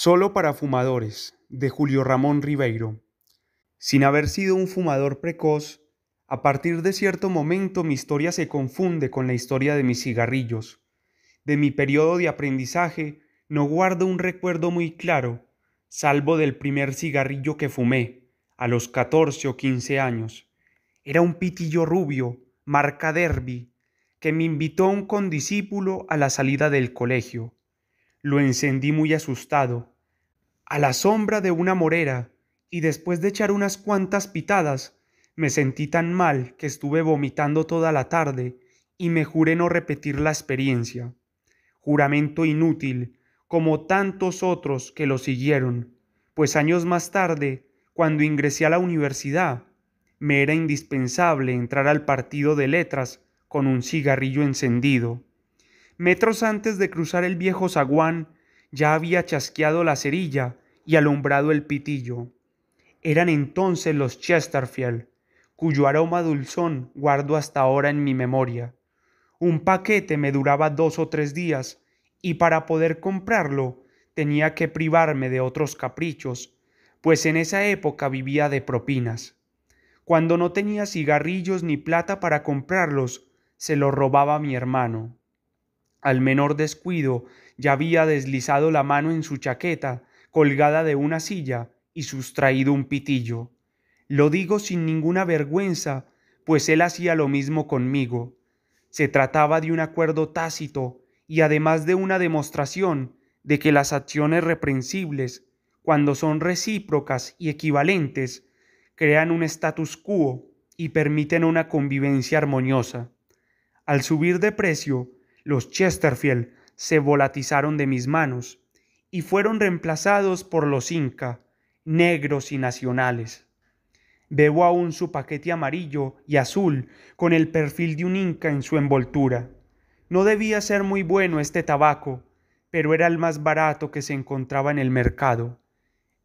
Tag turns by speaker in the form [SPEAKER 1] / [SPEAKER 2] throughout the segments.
[SPEAKER 1] Solo para fumadores, de Julio Ramón Ribeiro. Sin haber sido un fumador precoz, a partir de cierto momento mi historia se confunde con la historia de mis cigarrillos. De mi periodo de aprendizaje no guardo un recuerdo muy claro, salvo del primer cigarrillo que fumé, a los 14 o 15 años. Era un pitillo rubio, marca Derby, que me invitó un condiscípulo a la salida del colegio lo encendí muy asustado, a la sombra de una morera, y después de echar unas cuantas pitadas, me sentí tan mal que estuve vomitando toda la tarde y me juré no repetir la experiencia. Juramento inútil, como tantos otros que lo siguieron, pues años más tarde, cuando ingresé a la universidad, me era indispensable entrar al partido de letras con un cigarrillo encendido. Metros antes de cruzar el viejo zaguán, ya había chasqueado la cerilla y alumbrado el pitillo. Eran entonces los Chesterfield, cuyo aroma dulzón guardo hasta ahora en mi memoria. Un paquete me duraba dos o tres días, y para poder comprarlo tenía que privarme de otros caprichos, pues en esa época vivía de propinas. Cuando no tenía cigarrillos ni plata para comprarlos, se los robaba mi hermano. Al menor descuido ya había deslizado la mano en su chaqueta, colgada de una silla, y sustraído un pitillo. Lo digo sin ninguna vergüenza, pues él hacía lo mismo conmigo. Se trataba de un acuerdo tácito y además de una demostración de que las acciones reprensibles, cuando son recíprocas y equivalentes, crean un status quo y permiten una convivencia armoniosa. Al subir de precio, los Chesterfield se volatizaron de mis manos y fueron reemplazados por los Inca, negros y nacionales. Veo aún su paquete amarillo y azul con el perfil de un Inca en su envoltura. No debía ser muy bueno este tabaco, pero era el más barato que se encontraba en el mercado.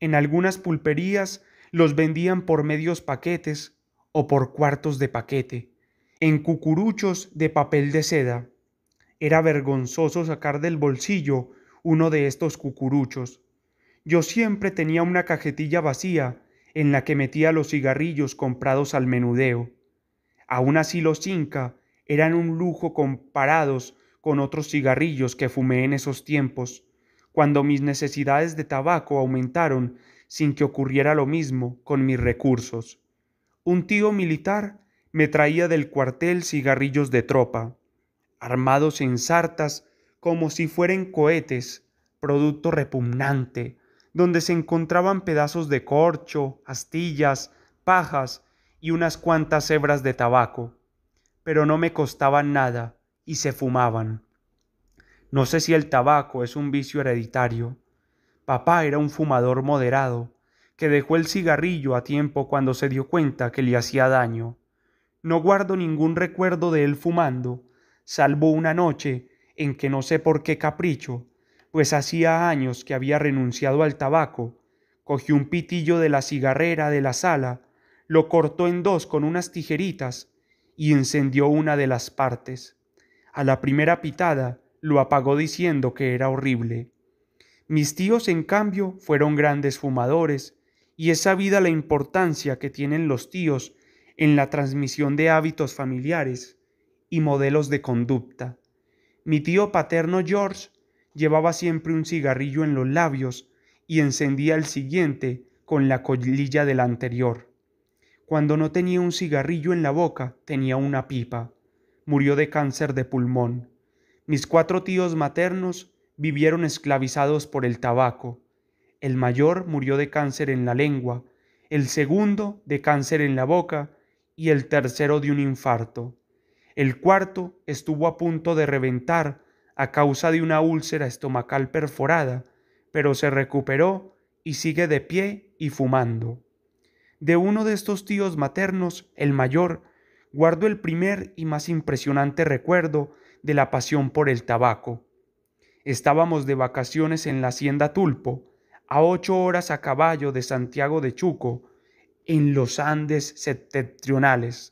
[SPEAKER 1] En algunas pulperías los vendían por medios paquetes o por cuartos de paquete, en cucuruchos de papel de seda. Era vergonzoso sacar del bolsillo uno de estos cucuruchos. Yo siempre tenía una cajetilla vacía en la que metía los cigarrillos comprados al menudeo. Aún así los cinca eran un lujo comparados con otros cigarrillos que fumé en esos tiempos, cuando mis necesidades de tabaco aumentaron sin que ocurriera lo mismo con mis recursos. Un tío militar me traía del cuartel cigarrillos de tropa armados en sartas como si fueran cohetes, producto repugnante, donde se encontraban pedazos de corcho, astillas, pajas y unas cuantas hebras de tabaco, pero no me costaban nada y se fumaban. No sé si el tabaco es un vicio hereditario. Papá era un fumador moderado, que dejó el cigarrillo a tiempo cuando se dio cuenta que le hacía daño. No guardo ningún recuerdo de él fumando, salvo una noche en que no sé por qué capricho, pues hacía años que había renunciado al tabaco, cogió un pitillo de la cigarrera de la sala, lo cortó en dos con unas tijeritas y encendió una de las partes. A la primera pitada lo apagó diciendo que era horrible. Mis tíos, en cambio, fueron grandes fumadores, y es sabida la importancia que tienen los tíos en la transmisión de hábitos familiares y modelos de conducta. Mi tío paterno George llevaba siempre un cigarrillo en los labios y encendía el siguiente con la colilla del anterior. Cuando no tenía un cigarrillo en la boca, tenía una pipa. Murió de cáncer de pulmón. Mis cuatro tíos maternos vivieron esclavizados por el tabaco. El mayor murió de cáncer en la lengua, el segundo de cáncer en la boca y el tercero de un infarto. El cuarto estuvo a punto de reventar a causa de una úlcera estomacal perforada, pero se recuperó y sigue de pie y fumando. De uno de estos tíos maternos, el mayor, guardo el primer y más impresionante recuerdo de la pasión por el tabaco. Estábamos de vacaciones en la hacienda Tulpo, a ocho horas a caballo de Santiago de Chuco, en los Andes septentrionales.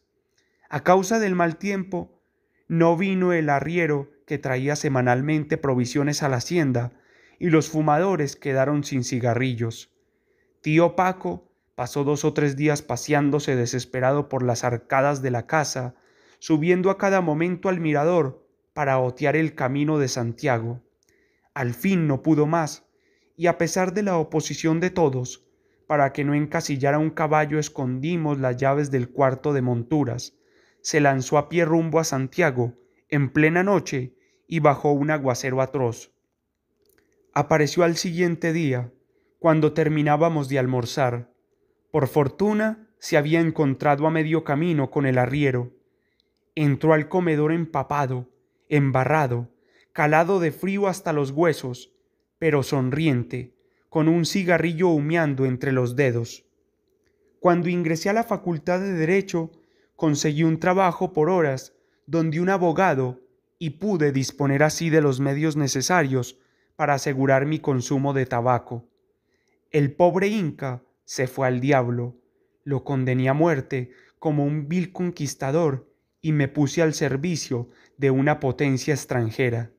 [SPEAKER 1] A causa del mal tiempo, no vino el arriero que traía semanalmente provisiones a la hacienda, y los fumadores quedaron sin cigarrillos. Tío Paco pasó dos o tres días paseándose desesperado por las arcadas de la casa, subiendo a cada momento al mirador para otear el camino de Santiago. Al fin no pudo más, y a pesar de la oposición de todos, para que no encasillara un caballo escondimos las llaves del cuarto de monturas, se lanzó a pie rumbo a Santiago en plena noche y bajó un aguacero atroz. Apareció al siguiente día, cuando terminábamos de almorzar. Por fortuna, se había encontrado a medio camino con el arriero. Entró al comedor empapado, embarrado, calado de frío hasta los huesos, pero sonriente, con un cigarrillo humeando entre los dedos. Cuando ingresé a la Facultad de Derecho, conseguí un trabajo por horas donde un abogado y pude disponer así de los medios necesarios para asegurar mi consumo de tabaco. El pobre Inca se fue al diablo, lo condené a muerte como un vil conquistador y me puse al servicio de una potencia extranjera.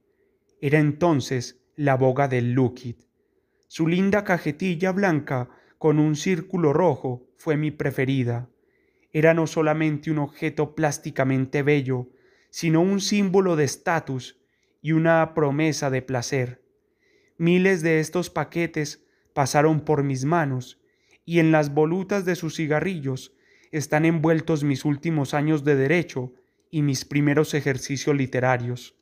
[SPEAKER 1] Era entonces la boga del Lukit. Su linda cajetilla blanca con un círculo rojo fue mi preferida era no solamente un objeto plásticamente bello, sino un símbolo de estatus y una promesa de placer. Miles de estos paquetes pasaron por mis manos, y en las volutas de sus cigarrillos están envueltos mis últimos años de derecho y mis primeros ejercicios literarios.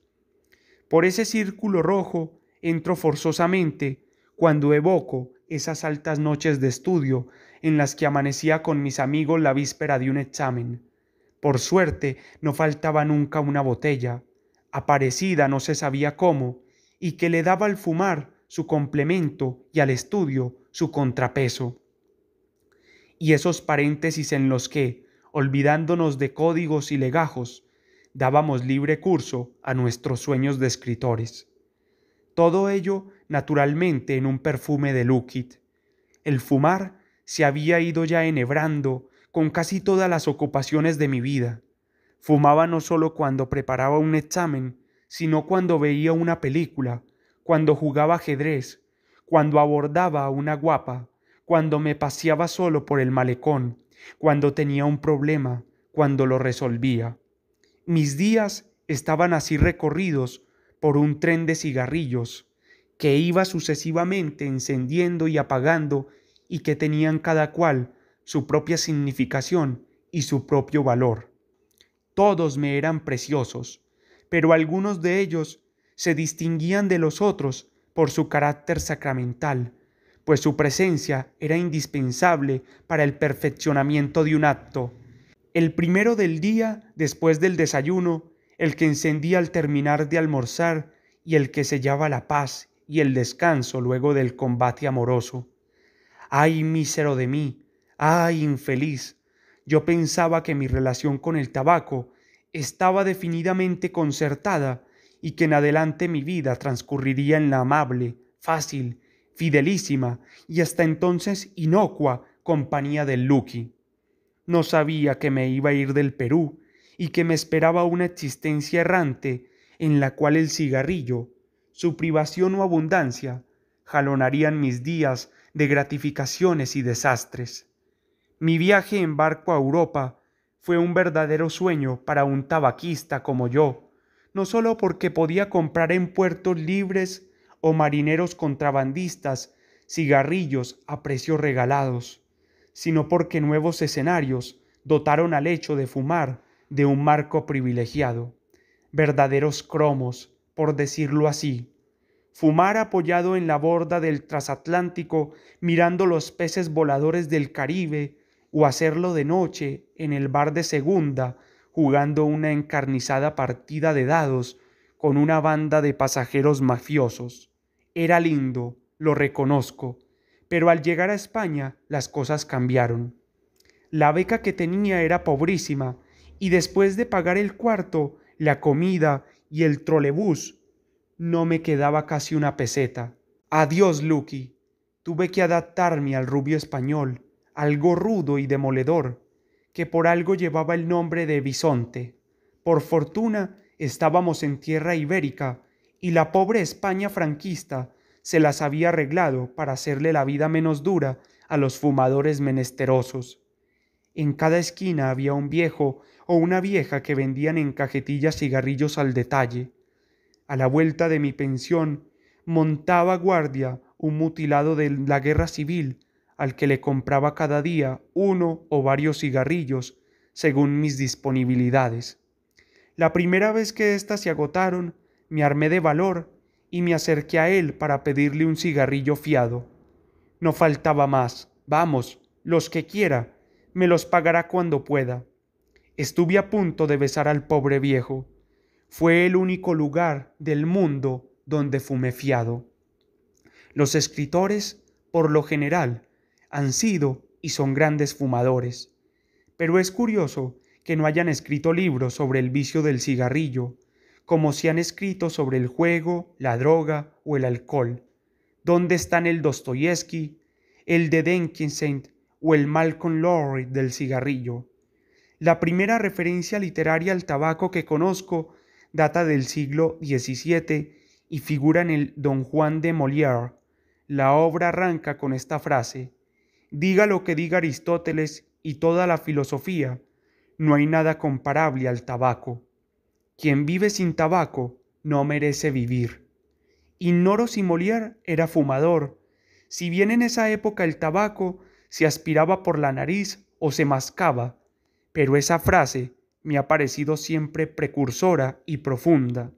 [SPEAKER 1] Por ese círculo rojo entro forzosamente cuando evoco esas altas noches de estudio en las que amanecía con mis amigos la víspera de un examen. Por suerte no faltaba nunca una botella, aparecida no se sabía cómo, y que le daba al fumar su complemento y al estudio su contrapeso. Y esos paréntesis en los que, olvidándonos de códigos y legajos, dábamos libre curso a nuestros sueños de escritores. Todo ello, naturalmente, en un perfume de Lukit. El fumar se había ido ya enhebrando con casi todas las ocupaciones de mi vida. Fumaba no solo cuando preparaba un examen, sino cuando veía una película, cuando jugaba ajedrez, cuando abordaba a una guapa, cuando me paseaba solo por el malecón, cuando tenía un problema, cuando lo resolvía. Mis días estaban así recorridos por un tren de cigarrillos, que iba sucesivamente encendiendo y apagando y que tenían cada cual su propia significación y su propio valor. Todos me eran preciosos, pero algunos de ellos se distinguían de los otros por su carácter sacramental, pues su presencia era indispensable para el perfeccionamiento de un acto. El primero del día, después del desayuno, el que encendía al terminar de almorzar y el que sellaba la paz y el descanso luego del combate amoroso. ¡Ay, mísero de mí! ¡Ay, infeliz! Yo pensaba que mi relación con el tabaco estaba definidamente concertada y que en adelante mi vida transcurriría en la amable, fácil, fidelísima y hasta entonces inocua compañía del Lucky. No sabía que me iba a ir del Perú y que me esperaba una existencia errante en la cual el cigarrillo, su privación o abundancia, jalonarían mis días de gratificaciones y desastres. Mi viaje en barco a Europa fue un verdadero sueño para un tabaquista como yo, no solo porque podía comprar en puertos libres o marineros contrabandistas cigarrillos a precios regalados, sino porque nuevos escenarios dotaron al hecho de fumar de un marco privilegiado, verdaderos cromos, por decirlo así, fumar apoyado en la borda del trasatlántico mirando los peces voladores del Caribe, o hacerlo de noche en el bar de segunda, jugando una encarnizada partida de dados con una banda de pasajeros mafiosos. Era lindo, lo reconozco, pero al llegar a España las cosas cambiaron. La beca que tenía era pobrísima, y después de pagar el cuarto, la comida y el trolebús no me quedaba casi una peseta. Adiós, Lucky. Tuve que adaptarme al rubio español, algo rudo y demoledor, que por algo llevaba el nombre de bisonte. Por fortuna estábamos en tierra ibérica y la pobre España franquista se las había arreglado para hacerle la vida menos dura a los fumadores menesterosos. En cada esquina había un viejo o una vieja que vendían en cajetillas cigarrillos al detalle. A la vuelta de mi pensión, montaba guardia un mutilado de la guerra civil, al que le compraba cada día uno o varios cigarrillos, según mis disponibilidades. La primera vez que éstas se agotaron, me armé de valor y me acerqué a él para pedirle un cigarrillo fiado. No faltaba más. Vamos, los que quiera, me los pagará cuando pueda. Estuve a punto de besar al pobre viejo, fue el único lugar del mundo donde fumé fiado. Los escritores, por lo general, han sido y son grandes fumadores. Pero es curioso que no hayan escrito libros sobre el vicio del cigarrillo, como si han escrito sobre el juego, la droga o el alcohol. ¿Dónde están el Dostoyevsky, el de Denkinsen o el Malcolm Lowry del cigarrillo? La primera referencia literaria al tabaco que conozco data del siglo XVII y figura en el Don Juan de Molière. La obra arranca con esta frase, diga lo que diga Aristóteles y toda la filosofía, no hay nada comparable al tabaco. Quien vive sin tabaco no merece vivir. Ignoro si Molière era fumador, si bien en esa época el tabaco se aspiraba por la nariz o se mascaba, pero esa frase me ha parecido siempre precursora y profunda,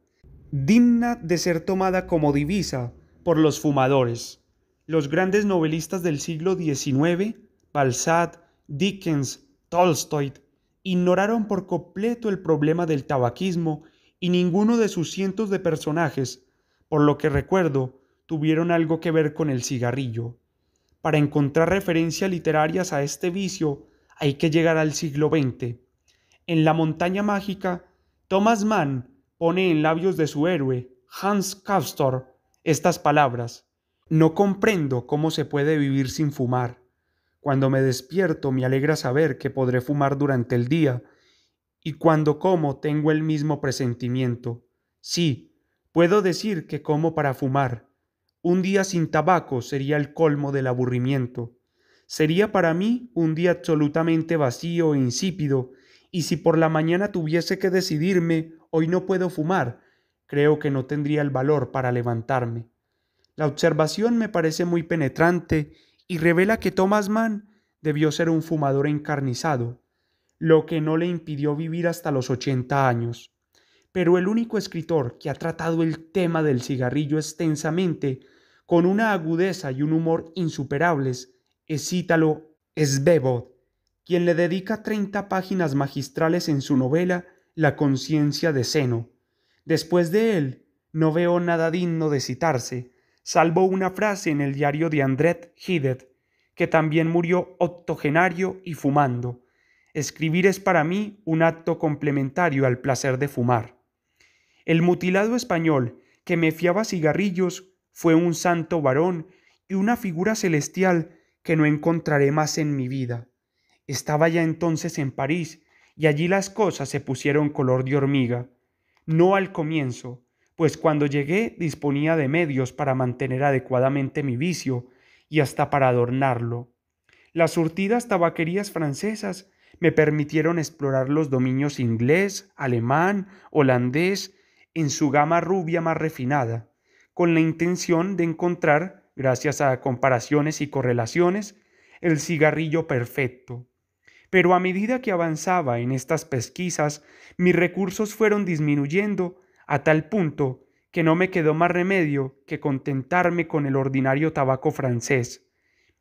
[SPEAKER 1] digna de ser tomada como divisa por los fumadores. Los grandes novelistas del siglo XIX, Balzac, Dickens, Tolstoy, ignoraron por completo el problema del tabaquismo y ninguno de sus cientos de personajes, por lo que recuerdo, tuvieron algo que ver con el cigarrillo. Para encontrar referencias literarias a este vicio hay que llegar al siglo XX. En la montaña mágica, Thomas Mann pone en labios de su héroe, Hans Kastor, estas palabras. No comprendo cómo se puede vivir sin fumar. Cuando me despierto me alegra saber que podré fumar durante el día, y cuando como tengo el mismo presentimiento. Sí, puedo decir que como para fumar. Un día sin tabaco sería el colmo del aburrimiento. Sería para mí un día absolutamente vacío e insípido y si por la mañana tuviese que decidirme, hoy no puedo fumar, creo que no tendría el valor para levantarme. La observación me parece muy penetrante y revela que Thomas Mann debió ser un fumador encarnizado, lo que no le impidió vivir hasta los 80 años. Pero el único escritor que ha tratado el tema del cigarrillo extensamente, con una agudeza y un humor insuperables, es Ítalo Svebod quien le dedica 30 páginas magistrales en su novela La conciencia de Seno. Después de él, no veo nada digno de citarse, salvo una frase en el diario de Andret Hidet, que también murió octogenario y fumando. Escribir es para mí un acto complementario al placer de fumar. El mutilado español que me fiaba cigarrillos fue un santo varón y una figura celestial que no encontraré más en mi vida. Estaba ya entonces en París, y allí las cosas se pusieron color de hormiga. No al comienzo, pues cuando llegué disponía de medios para mantener adecuadamente mi vicio y hasta para adornarlo. Las surtidas tabaquerías francesas me permitieron explorar los dominios inglés, alemán, holandés, en su gama rubia más refinada, con la intención de encontrar, gracias a comparaciones y correlaciones, el cigarrillo perfecto. Pero a medida que avanzaba en estas pesquisas, mis recursos fueron disminuyendo a tal punto que no me quedó más remedio que contentarme con el ordinario tabaco francés.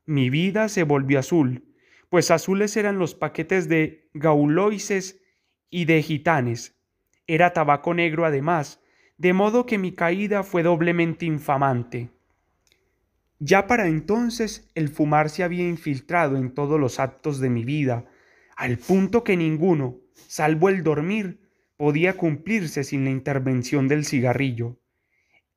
[SPEAKER 1] Mi vida se volvió azul, pues azules eran los paquetes de gauloises y de gitanes. Era tabaco negro además, de modo que mi caída fue doblemente infamante. Ya para entonces el fumar se había infiltrado en todos los actos de mi vida, al punto que ninguno, salvo el dormir, podía cumplirse sin la intervención del cigarrillo.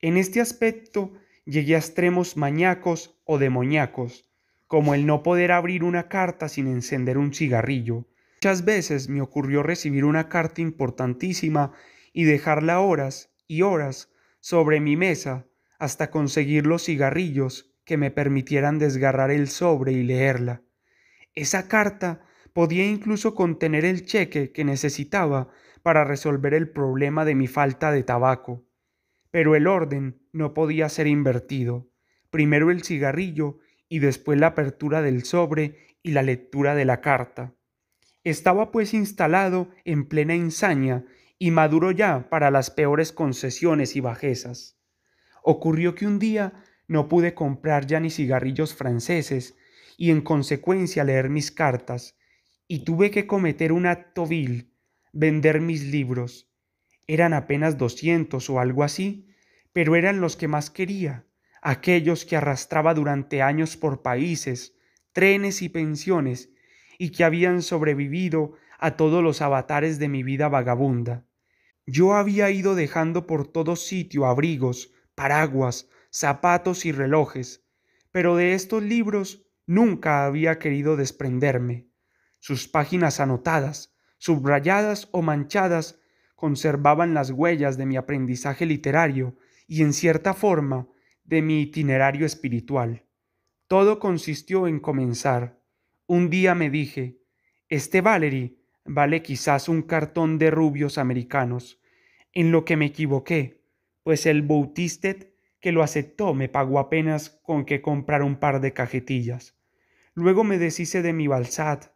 [SPEAKER 1] En este aspecto llegué a extremos maníacos o demoníacos, como el no poder abrir una carta sin encender un cigarrillo. Muchas veces me ocurrió recibir una carta importantísima y dejarla horas y horas sobre mi mesa hasta conseguir los cigarrillos que me permitieran desgarrar el sobre y leerla. Esa carta podía incluso contener el cheque que necesitaba para resolver el problema de mi falta de tabaco. Pero el orden no podía ser invertido. Primero el cigarrillo y después la apertura del sobre y la lectura de la carta. Estaba pues instalado en plena insaña y maduro ya para las peores concesiones y bajezas. Ocurrió que un día no pude comprar ya ni cigarrillos franceses y en consecuencia leer mis cartas, y tuve que cometer un acto vil, vender mis libros. Eran apenas doscientos o algo así, pero eran los que más quería, aquellos que arrastraba durante años por países, trenes y pensiones, y que habían sobrevivido a todos los avatares de mi vida vagabunda. Yo había ido dejando por todo sitio abrigos, paraguas, zapatos y relojes, pero de estos libros nunca había querido desprenderme. Sus páginas anotadas, subrayadas o manchadas conservaban las huellas de mi aprendizaje literario y en cierta forma de mi itinerario espiritual. Todo consistió en comenzar. Un día me dije, este Valery vale quizás un cartón de rubios americanos, en lo que me equivoqué, pues el Bautistet que lo aceptó me pagó apenas con que comprar un par de cajetillas. Luego me deshice de mi Balsat,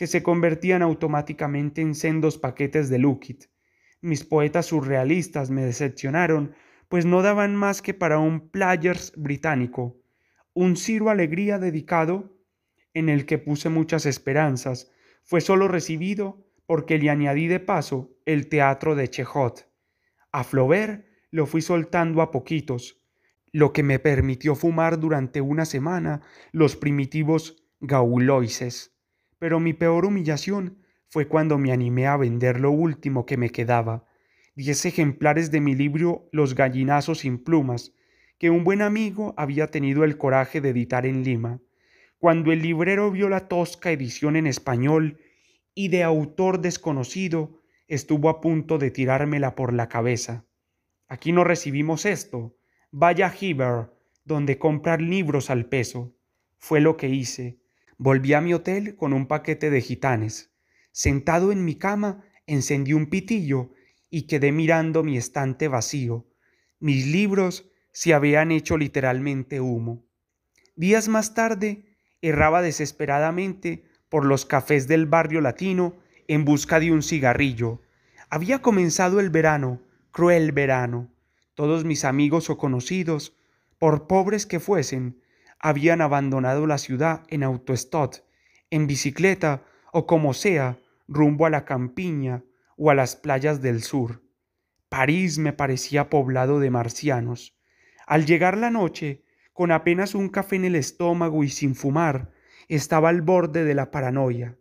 [SPEAKER 1] que se convertían automáticamente en sendos paquetes de Lukit. Mis poetas surrealistas me decepcionaron, pues no daban más que para un Players británico, un Ciro Alegría dedicado en el que puse muchas esperanzas, fue solo recibido porque le añadí de paso el teatro de Chejot. A Flaubert lo fui soltando a poquitos, lo que me permitió fumar durante una semana los primitivos gauloises. Pero mi peor humillación fue cuando me animé a vender lo último que me quedaba, diez ejemplares de mi libro Los gallinazos sin plumas, que un buen amigo había tenido el coraje de editar en Lima. Cuando el librero vio la tosca edición en español y de autor desconocido, estuvo a punto de tirármela por la cabeza. Aquí no recibimos esto. Vaya a Heber, donde comprar libros al peso. Fue lo que hice. Volví a mi hotel con un paquete de gitanes. Sentado en mi cama, encendí un pitillo y quedé mirando mi estante vacío. Mis libros se habían hecho literalmente humo. Días más tarde, erraba desesperadamente por los cafés del barrio latino en busca de un cigarrillo. Había comenzado el verano, cruel verano. Todos mis amigos o conocidos, por pobres que fuesen, habían abandonado la ciudad en autostot, en bicicleta o como sea, rumbo a la campiña o a las playas del sur. París me parecía poblado de marcianos. Al llegar la noche, con apenas un café en el estómago y sin fumar, estaba al borde de la paranoia.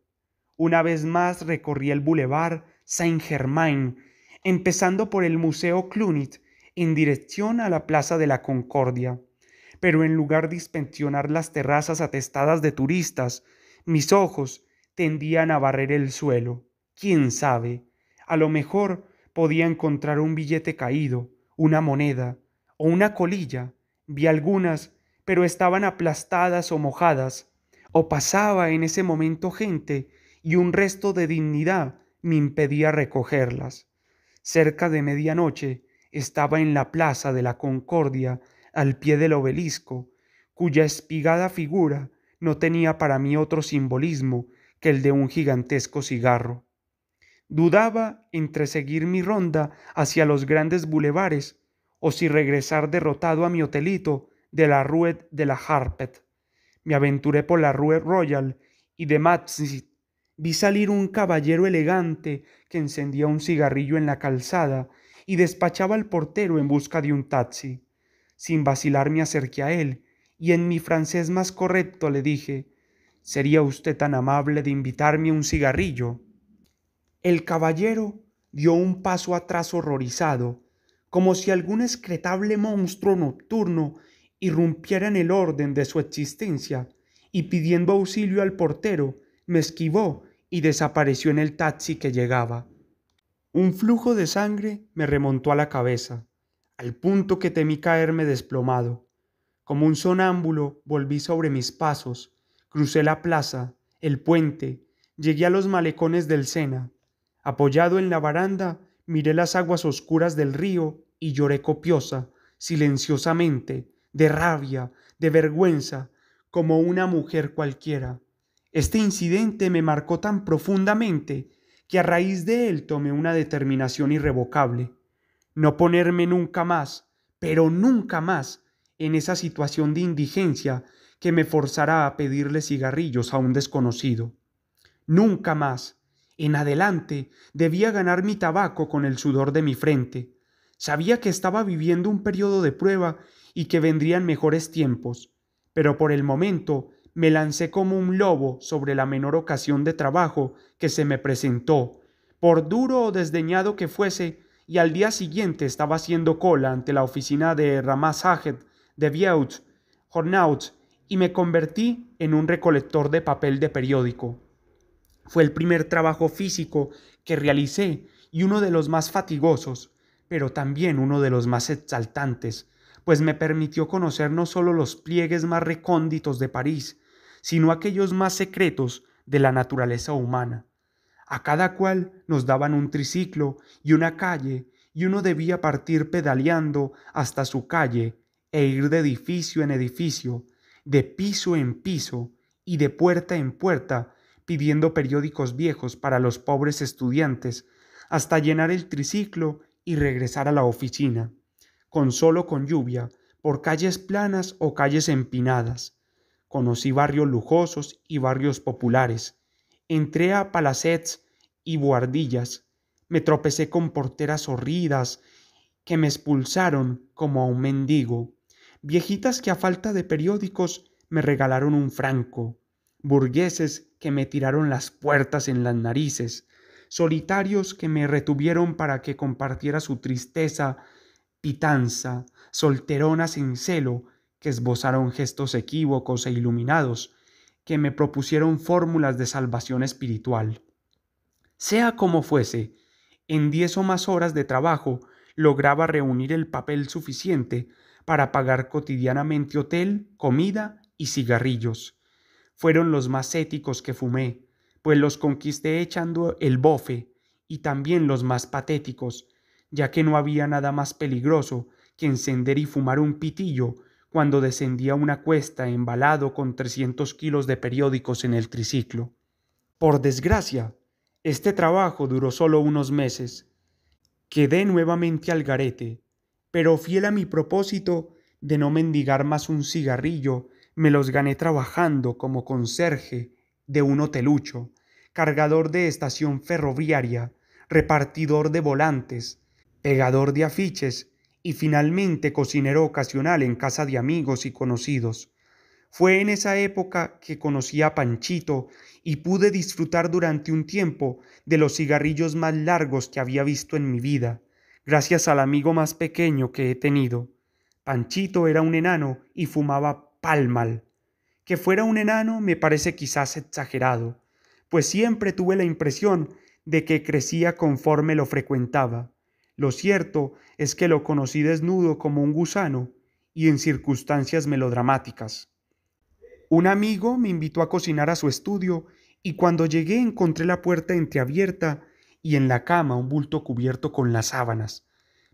[SPEAKER 1] Una vez más recorrí el Boulevard Saint-Germain, empezando por el Museo Clunit en dirección a la Plaza de la Concordia pero en lugar de inspeccionar las terrazas atestadas de turistas, mis ojos tendían a barrer el suelo. ¿Quién sabe? A lo mejor podía encontrar un billete caído, una moneda o una colilla. Vi algunas, pero estaban aplastadas o mojadas. O pasaba en ese momento gente y un resto de dignidad me impedía recogerlas. Cerca de medianoche estaba en la plaza de la Concordia al pie del obelisco, cuya espigada figura no tenía para mí otro simbolismo que el de un gigantesco cigarro. Dudaba entre seguir mi ronda hacia los grandes bulevares o si regresar derrotado a mi hotelito de la Rue de la Harpet. Me aventuré por la Rue Royal y de Matzit Vi salir un caballero elegante que encendía un cigarrillo en la calzada y despachaba al portero en busca de un taxi. Sin vacilar me acerqué a él y en mi francés más correcto le dije, ¿sería usted tan amable de invitarme a un cigarrillo? El caballero dio un paso atrás horrorizado, como si algún excretable monstruo nocturno irrumpiera en el orden de su existencia, y pidiendo auxilio al portero, me esquivó y desapareció en el taxi que llegaba. Un flujo de sangre me remontó a la cabeza al punto que temí caerme desplomado. Como un sonámbulo volví sobre mis pasos, crucé la plaza, el puente, llegué a los malecones del Sena. Apoyado en la baranda, miré las aguas oscuras del río y lloré copiosa, silenciosamente, de rabia, de vergüenza, como una mujer cualquiera. Este incidente me marcó tan profundamente que a raíz de él tomé una determinación irrevocable no ponerme nunca más, pero nunca más, en esa situación de indigencia que me forzará a pedirle cigarrillos a un desconocido. Nunca más. En adelante debía ganar mi tabaco con el sudor de mi frente. Sabía que estaba viviendo un periodo de prueba y que vendrían mejores tiempos, pero por el momento me lancé como un lobo sobre la menor ocasión de trabajo que se me presentó. Por duro o desdeñado que fuese, y al día siguiente estaba haciendo cola ante la oficina de Ramás de Vieux, Hornaut, y me convertí en un recolector de papel de periódico. Fue el primer trabajo físico que realicé y uno de los más fatigosos, pero también uno de los más exaltantes, pues me permitió conocer no solo los pliegues más recónditos de París, sino aquellos más secretos de la naturaleza humana. A cada cual nos daban un triciclo y una calle, y uno debía partir pedaleando hasta su calle e ir de edificio en edificio, de piso en piso y de puerta en puerta, pidiendo periódicos viejos para los pobres estudiantes, hasta llenar el triciclo y regresar a la oficina, con solo con lluvia, por calles planas o calles empinadas. Conocí barrios lujosos y barrios populares, Entré a palacets y buhardillas, me tropecé con porteras horridas que me expulsaron como a un mendigo, viejitas que a falta de periódicos me regalaron un franco, burgueses que me tiraron las puertas en las narices, solitarios que me retuvieron para que compartiera su tristeza, pitanza, solteronas en celo que esbozaron gestos equívocos e iluminados, que me propusieron fórmulas de salvación espiritual. Sea como fuese, en diez o más horas de trabajo lograba reunir el papel suficiente para pagar cotidianamente hotel, comida y cigarrillos. Fueron los más éticos que fumé, pues los conquisté echando el bofe, y también los más patéticos, ya que no había nada más peligroso que encender y fumar un pitillo cuando descendía una cuesta embalado con 300 kilos de periódicos en el triciclo. Por desgracia, este trabajo duró solo unos meses. Quedé nuevamente al garete, pero fiel a mi propósito de no mendigar más un cigarrillo, me los gané trabajando como conserje de un hotelucho, cargador de estación ferroviaria, repartidor de volantes, pegador de afiches y finalmente cocinero ocasional en casa de amigos y conocidos. Fue en esa época que conocí a Panchito y pude disfrutar durante un tiempo de los cigarrillos más largos que había visto en mi vida, gracias al amigo más pequeño que he tenido. Panchito era un enano y fumaba palmal. Que fuera un enano me parece quizás exagerado, pues siempre tuve la impresión de que crecía conforme lo frecuentaba. Lo cierto es que lo conocí desnudo como un gusano y en circunstancias melodramáticas. Un amigo me invitó a cocinar a su estudio y cuando llegué encontré la puerta entreabierta y en la cama un bulto cubierto con las sábanas.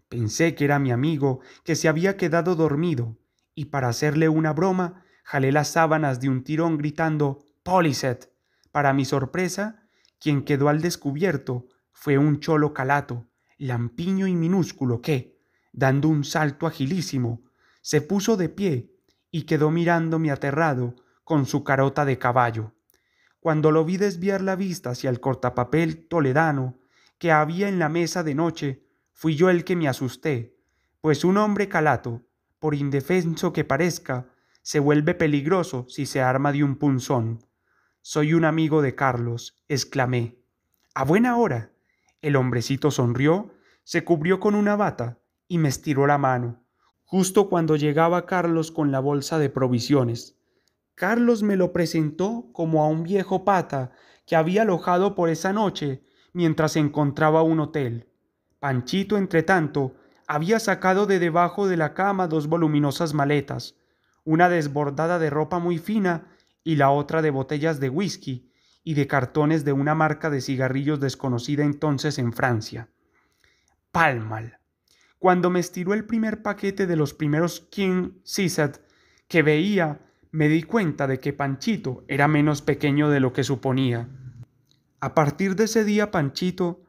[SPEAKER 1] Pensé que era mi amigo, que se había quedado dormido, y para hacerle una broma, jalé las sábanas de un tirón gritando ¡Poliset! Para mi sorpresa, quien quedó al descubierto fue un cholo calato, lampiño y minúsculo que, dando un salto agilísimo, se puso de pie y quedó mirándome aterrado con su carota de caballo. Cuando lo vi desviar la vista hacia el cortapapel toledano que había en la mesa de noche, fui yo el que me asusté, pues un hombre calato, por indefenso que parezca, se vuelve peligroso si se arma de un punzón. Soy un amigo de Carlos, exclamé. A buena hora. El hombrecito sonrió, se cubrió con una bata y me estiró la mano, justo cuando llegaba Carlos con la bolsa de provisiones. Carlos me lo presentó como a un viejo pata que había alojado por esa noche mientras encontraba un hotel. Panchito, entretanto, había sacado de debajo de la cama dos voluminosas maletas, una desbordada de ropa muy fina y la otra de botellas de whisky, y de cartones de una marca de cigarrillos desconocida entonces en Francia. Palmal. Cuando me estiró el primer paquete de los primeros King Sisat que veía, me di cuenta de que Panchito era menos pequeño de lo que suponía. A partir de ese día, Panchito,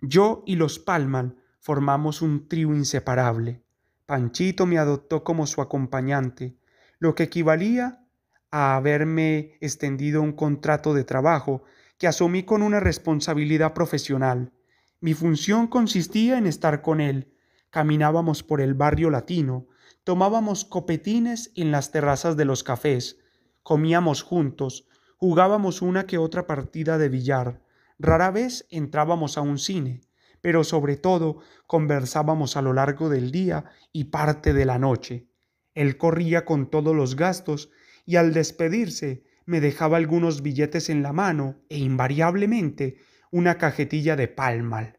[SPEAKER 1] yo y los Palmal formamos un trío inseparable. Panchito me adoptó como su acompañante, lo que equivalía a haberme extendido un contrato de trabajo que asumí con una responsabilidad profesional. Mi función consistía en estar con él. Caminábamos por el barrio latino, tomábamos copetines en las terrazas de los cafés, comíamos juntos, jugábamos una que otra partida de billar, rara vez entrábamos a un cine, pero sobre todo conversábamos a lo largo del día y parte de la noche. Él corría con todos los gastos y al despedirse me dejaba algunos billetes en la mano e invariablemente una cajetilla de palmal.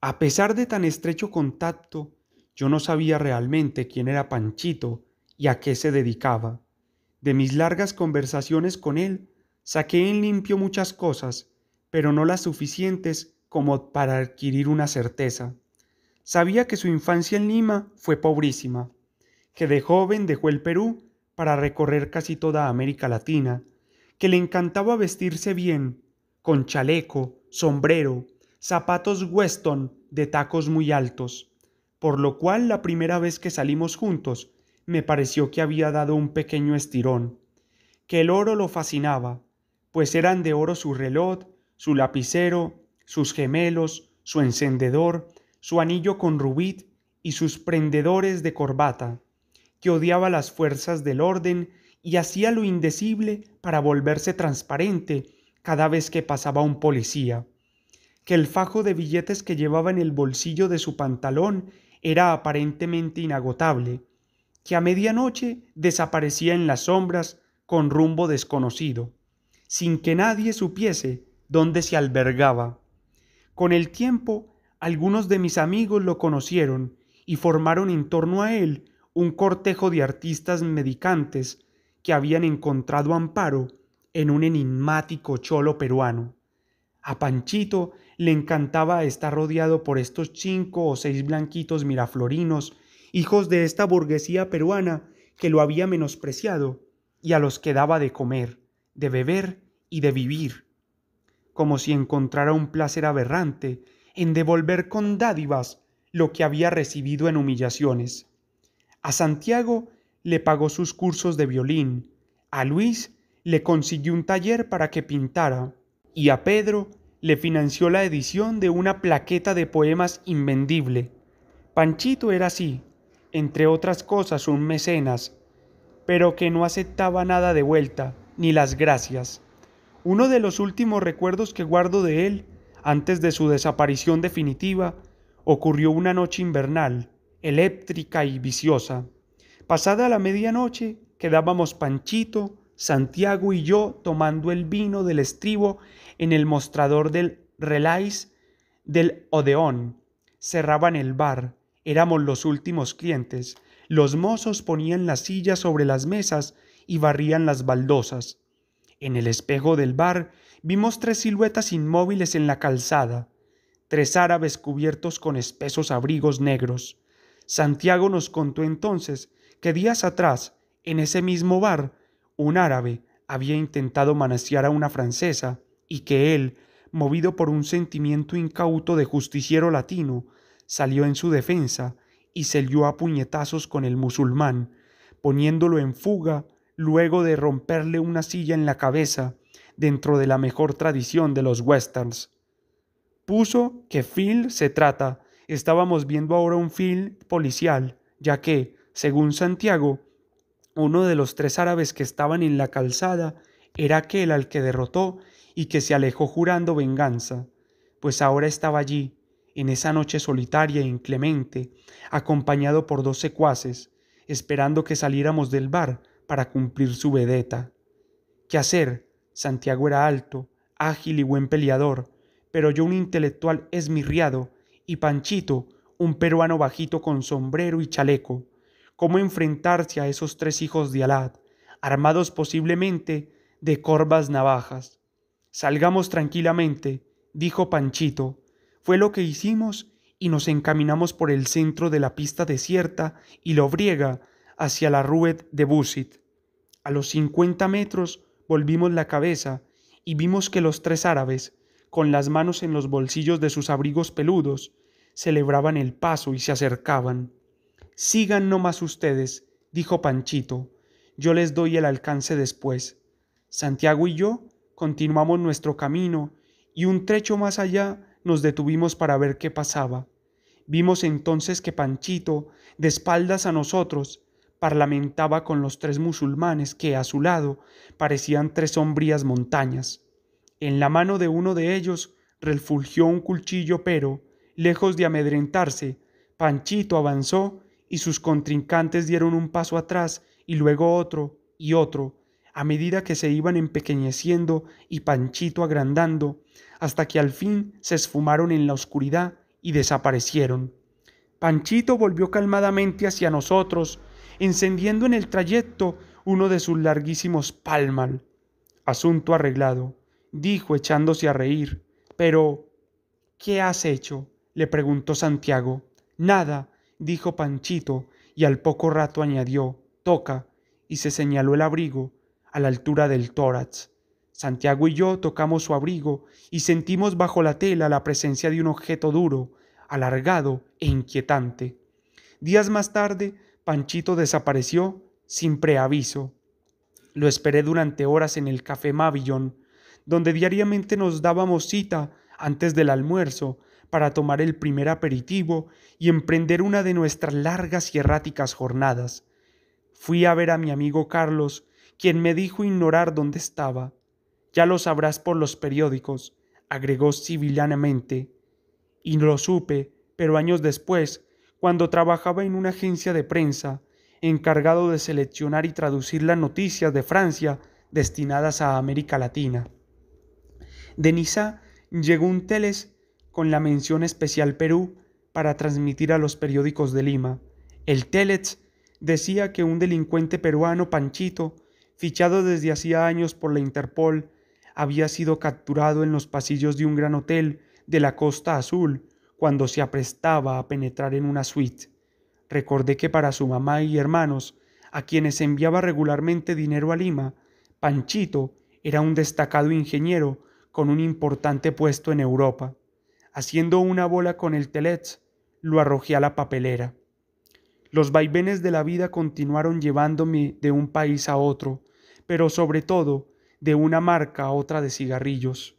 [SPEAKER 1] A pesar de tan estrecho contacto, yo no sabía realmente quién era Panchito y a qué se dedicaba. De mis largas conversaciones con él, saqué en limpio muchas cosas, pero no las suficientes como para adquirir una certeza. Sabía que su infancia en Lima fue pobrísima, que de joven dejó el Perú para recorrer casi toda América Latina, que le encantaba vestirse bien, con chaleco, sombrero, zapatos Weston de tacos muy altos, por lo cual la primera vez que salimos juntos me pareció que había dado un pequeño estirón, que el oro lo fascinaba, pues eran de oro su reloj, su lapicero, sus gemelos, su encendedor, su anillo con rubí y sus prendedores de corbata que odiaba las fuerzas del orden y hacía lo indecible para volverse transparente cada vez que pasaba un policía, que el fajo de billetes que llevaba en el bolsillo de su pantalón era aparentemente inagotable, que a medianoche desaparecía en las sombras con rumbo desconocido, sin que nadie supiese dónde se albergaba. Con el tiempo, algunos de mis amigos lo conocieron y formaron en torno a él un cortejo de artistas medicantes que habían encontrado amparo en un enigmático cholo peruano. A Panchito le encantaba estar rodeado por estos cinco o seis blanquitos miraflorinos, hijos de esta burguesía peruana que lo había menospreciado y a los que daba de comer, de beber y de vivir, como si encontrara un placer aberrante en devolver con dádivas lo que había recibido en humillaciones. A Santiago le pagó sus cursos de violín, a Luis le consiguió un taller para que pintara y a Pedro le financió la edición de una plaqueta de poemas invendible. Panchito era así, entre otras cosas un mecenas, pero que no aceptaba nada de vuelta, ni las gracias. Uno de los últimos recuerdos que guardo de él, antes de su desaparición definitiva, ocurrió una noche invernal eléctrica y viciosa. Pasada la medianoche, quedábamos Panchito, Santiago y yo tomando el vino del estribo en el mostrador del Relais del Odeón. Cerraban el bar, éramos los últimos clientes. Los mozos ponían las sillas sobre las mesas y barrían las baldosas. En el espejo del bar vimos tres siluetas inmóviles en la calzada, tres árabes cubiertos con espesos abrigos negros. Santiago nos contó entonces que días atrás, en ese mismo bar, un árabe había intentado manasear a una francesa y que él, movido por un sentimiento incauto de justiciero latino, salió en su defensa y se lió a puñetazos con el musulmán, poniéndolo en fuga luego de romperle una silla en la cabeza dentro de la mejor tradición de los westerns. Puso que Phil se trata Estábamos viendo ahora un film policial, ya que, según Santiago, uno de los tres árabes que estaban en la calzada era aquel al que derrotó y que se alejó jurando venganza, pues ahora estaba allí, en esa noche solitaria e inclemente, acompañado por dos secuaces, esperando que saliéramos del bar para cumplir su vedeta. ¿Qué hacer? Santiago era alto, ágil y buen peleador, pero yo un intelectual esmirriado y Panchito, un peruano bajito con sombrero y chaleco. Cómo enfrentarse a esos tres hijos de Alad, armados posiblemente de corvas navajas. Salgamos tranquilamente, dijo Panchito. Fue lo que hicimos y nos encaminamos por el centro de la pista desierta y lobriega hacia la Ruet de Busit. A los cincuenta metros volvimos la cabeza y vimos que los tres árabes con las manos en los bolsillos de sus abrigos peludos, celebraban el paso y se acercaban. Sigan más ustedes, dijo Panchito, yo les doy el alcance después. Santiago y yo continuamos nuestro camino y un trecho más allá nos detuvimos para ver qué pasaba. Vimos entonces que Panchito, de espaldas a nosotros, parlamentaba con los tres musulmanes que a su lado parecían tres sombrías montañas. En la mano de uno de ellos refulgió un cuchillo, pero, lejos de amedrentarse, Panchito avanzó y sus contrincantes dieron un paso atrás y luego otro y otro, a medida que se iban empequeñeciendo y Panchito agrandando, hasta que al fin se esfumaron en la oscuridad y desaparecieron. Panchito volvió calmadamente hacia nosotros, encendiendo en el trayecto uno de sus larguísimos palmal. Asunto arreglado dijo echándose a reír. Pero, ¿qué has hecho? le preguntó Santiago. Nada, dijo Panchito, y al poco rato añadió, toca, y se señaló el abrigo, a la altura del tórax. Santiago y yo tocamos su abrigo y sentimos bajo la tela la presencia de un objeto duro, alargado e inquietante. Días más tarde, Panchito desapareció sin preaviso. Lo esperé durante horas en el café Mavillon, donde diariamente nos dábamos cita antes del almuerzo para tomar el primer aperitivo y emprender una de nuestras largas y erráticas jornadas. Fui a ver a mi amigo Carlos, quien me dijo ignorar dónde estaba. Ya lo sabrás por los periódicos, agregó civilanamente. Y lo supe, pero años después, cuando trabajaba en una agencia de prensa, encargado de seleccionar y traducir las noticias de Francia destinadas a América Latina. De Niza llegó un teles con la mención especial Perú para transmitir a los periódicos de Lima. El telex decía que un delincuente peruano, Panchito, fichado desde hacía años por la Interpol, había sido capturado en los pasillos de un gran hotel de la Costa Azul cuando se aprestaba a penetrar en una suite. Recordé que para su mamá y hermanos, a quienes enviaba regularmente dinero a Lima, Panchito era un destacado ingeniero con un importante puesto en Europa. Haciendo una bola con el telet, lo arrojé a la papelera. Los vaivenes de la vida continuaron llevándome de un país a otro, pero sobre todo de una marca a otra de cigarrillos.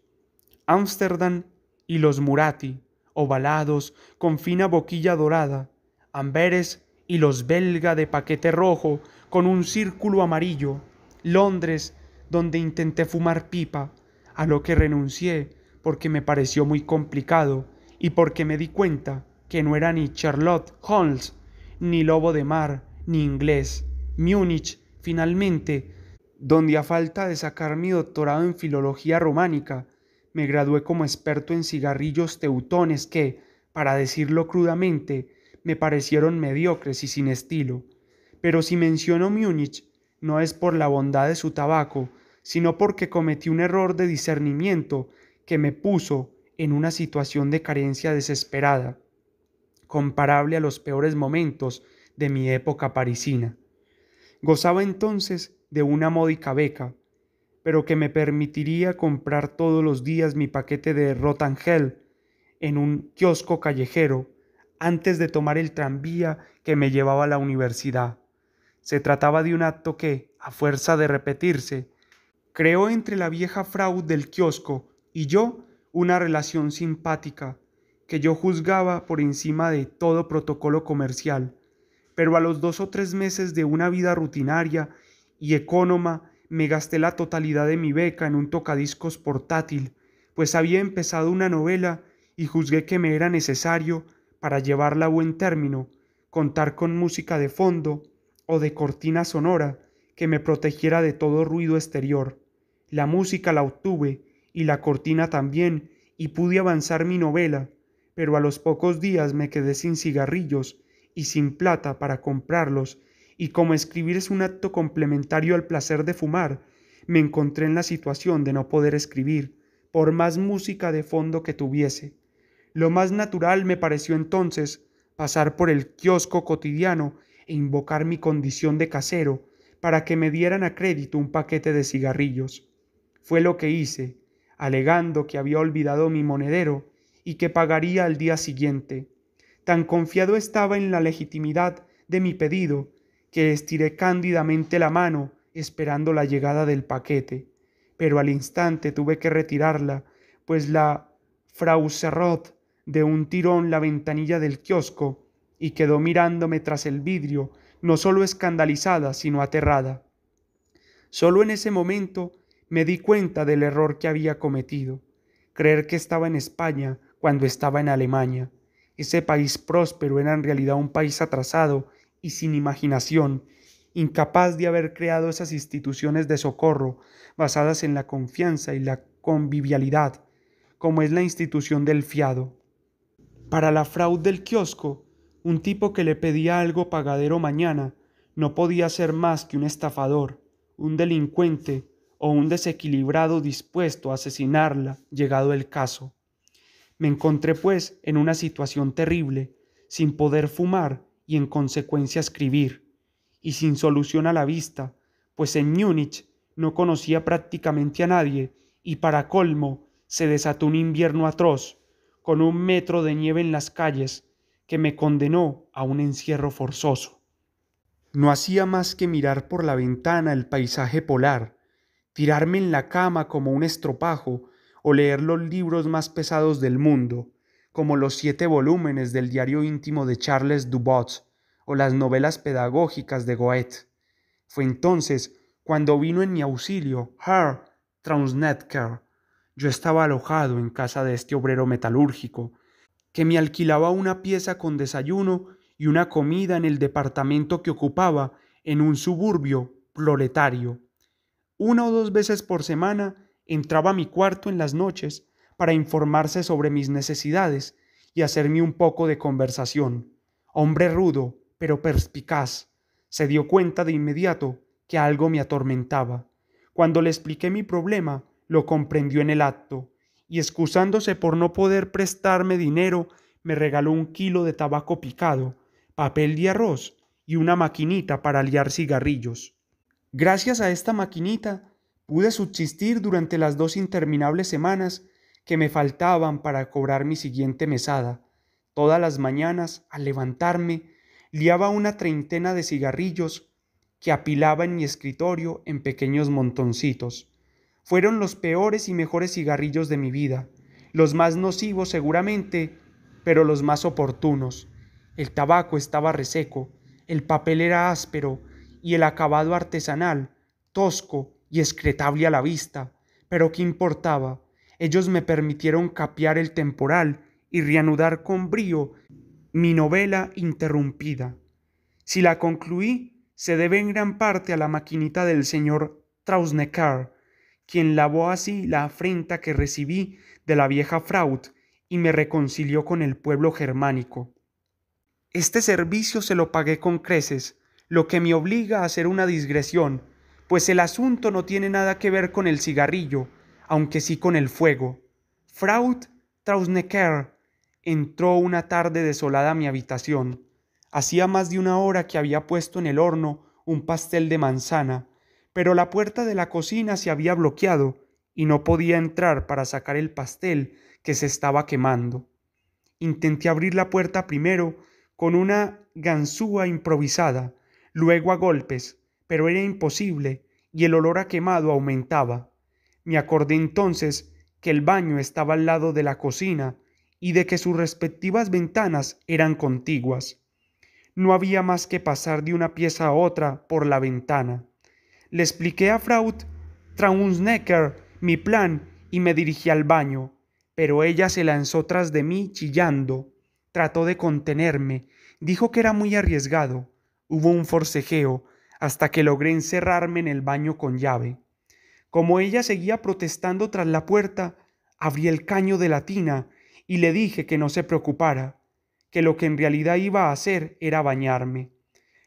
[SPEAKER 1] Ámsterdam y los Murati, ovalados, con fina boquilla dorada, Amberes y los belga de paquete rojo, con un círculo amarillo, Londres, donde intenté fumar pipa, a lo que renuncié porque me pareció muy complicado y porque me di cuenta que no era ni Charlotte Holmes, ni Lobo de Mar, ni inglés. Múnich, finalmente, donde a falta de sacar mi doctorado en filología románica, me gradué como experto en cigarrillos teutones que, para decirlo crudamente, me parecieron mediocres y sin estilo. Pero si menciono Múnich, no es por la bondad de su tabaco, sino porque cometí un error de discernimiento que me puso en una situación de carencia desesperada, comparable a los peores momentos de mi época parisina. Gozaba entonces de una módica beca, pero que me permitiría comprar todos los días mi paquete de Rotangel en un kiosco callejero antes de tomar el tranvía que me llevaba a la universidad. Se trataba de un acto que, a fuerza de repetirse, Creó entre la vieja Frau del kiosco y yo una relación simpática que yo juzgaba por encima de todo protocolo comercial, pero a los dos o tres meses de una vida rutinaria y económica me gasté la totalidad de mi beca en un tocadiscos portátil, pues había empezado una novela y juzgué que me era necesario, para llevarla a buen término, contar con música de fondo o de cortina sonora que me protegiera de todo ruido exterior. La música la obtuve, y la cortina también, y pude avanzar mi novela, pero a los pocos días me quedé sin cigarrillos y sin plata para comprarlos, y como escribir es un acto complementario al placer de fumar, me encontré en la situación de no poder escribir, por más música de fondo que tuviese. Lo más natural me pareció entonces pasar por el kiosco cotidiano e invocar mi condición de casero, para que me dieran a crédito un paquete de cigarrillos. Fue lo que hice, alegando que había olvidado mi monedero y que pagaría al día siguiente. Tan confiado estaba en la legitimidad de mi pedido que estiré cándidamente la mano esperando la llegada del paquete, pero al instante tuve que retirarla, pues la frau de un tirón la ventanilla del kiosco y quedó mirándome tras el vidrio no solo escandalizada, sino aterrada. Solo en ese momento me di cuenta del error que había cometido, creer que estaba en España cuando estaba en Alemania. Ese país próspero era en realidad un país atrasado y sin imaginación, incapaz de haber creado esas instituciones de socorro basadas en la confianza y la convivialidad, como es la institución del fiado. Para la fraude del kiosco, un tipo que le pedía algo pagadero mañana no podía ser más que un estafador, un delincuente o un desequilibrado dispuesto a asesinarla, llegado el caso. Me encontré pues en una situación terrible, sin poder fumar y en consecuencia escribir, y sin solución a la vista, pues en Múnich no conocía prácticamente a nadie y para colmo se desató un invierno atroz, con un metro de nieve en las calles, que me condenó a un encierro forzoso. No hacía más que mirar por la ventana el paisaje polar, tirarme en la cama como un estropajo o leer los libros más pesados del mundo, como los siete volúmenes del diario íntimo de Charles Dubot o las novelas pedagógicas de Goethe. Fue entonces cuando vino en mi auxilio Herr Traunsnetker. Yo estaba alojado en casa de este obrero metalúrgico, que me alquilaba una pieza con desayuno y una comida en el departamento que ocupaba en un suburbio proletario. Una o dos veces por semana entraba a mi cuarto en las noches para informarse sobre mis necesidades y hacerme un poco de conversación. Hombre rudo, pero perspicaz, se dio cuenta de inmediato que algo me atormentaba. Cuando le expliqué mi problema, lo comprendió en el acto y excusándose por no poder prestarme dinero, me regaló un kilo de tabaco picado, papel de arroz y una maquinita para liar cigarrillos. Gracias a esta maquinita pude subsistir durante las dos interminables semanas que me faltaban para cobrar mi siguiente mesada. Todas las mañanas, al levantarme, liaba una treintena de cigarrillos que apilaba en mi escritorio en pequeños montoncitos. Fueron los peores y mejores cigarrillos de mi vida, los más nocivos seguramente, pero los más oportunos. El tabaco estaba reseco, el papel era áspero y el acabado artesanal, tosco y excretable a la vista. Pero qué importaba, ellos me permitieron capear el temporal y reanudar con brío mi novela interrumpida. Si la concluí, se debe en gran parte a la maquinita del señor Trausnecker, quien lavó así la afrenta que recibí de la vieja Fraud y me reconcilió con el pueblo germánico. Este servicio se lo pagué con creces, lo que me obliga a hacer una digresión, pues el asunto no tiene nada que ver con el cigarrillo, aunque sí con el fuego. Fraud Trausnecker entró una tarde desolada a mi habitación. Hacía más de una hora que había puesto en el horno un pastel de manzana, pero la puerta de la cocina se había bloqueado y no podía entrar para sacar el pastel que se estaba quemando. Intenté abrir la puerta primero con una ganzúa improvisada, luego a golpes, pero era imposible y el olor a quemado aumentaba. Me acordé entonces que el baño estaba al lado de la cocina y de que sus respectivas ventanas eran contiguas. No había más que pasar de una pieza a otra por la ventana. Le expliqué a Fraud Traunsnecker mi plan y me dirigí al baño, pero ella se lanzó tras de mí chillando. Trató de contenerme, dijo que era muy arriesgado. Hubo un forcejeo hasta que logré encerrarme en el baño con llave. Como ella seguía protestando tras la puerta, abrí el caño de la tina y le dije que no se preocupara, que lo que en realidad iba a hacer era bañarme.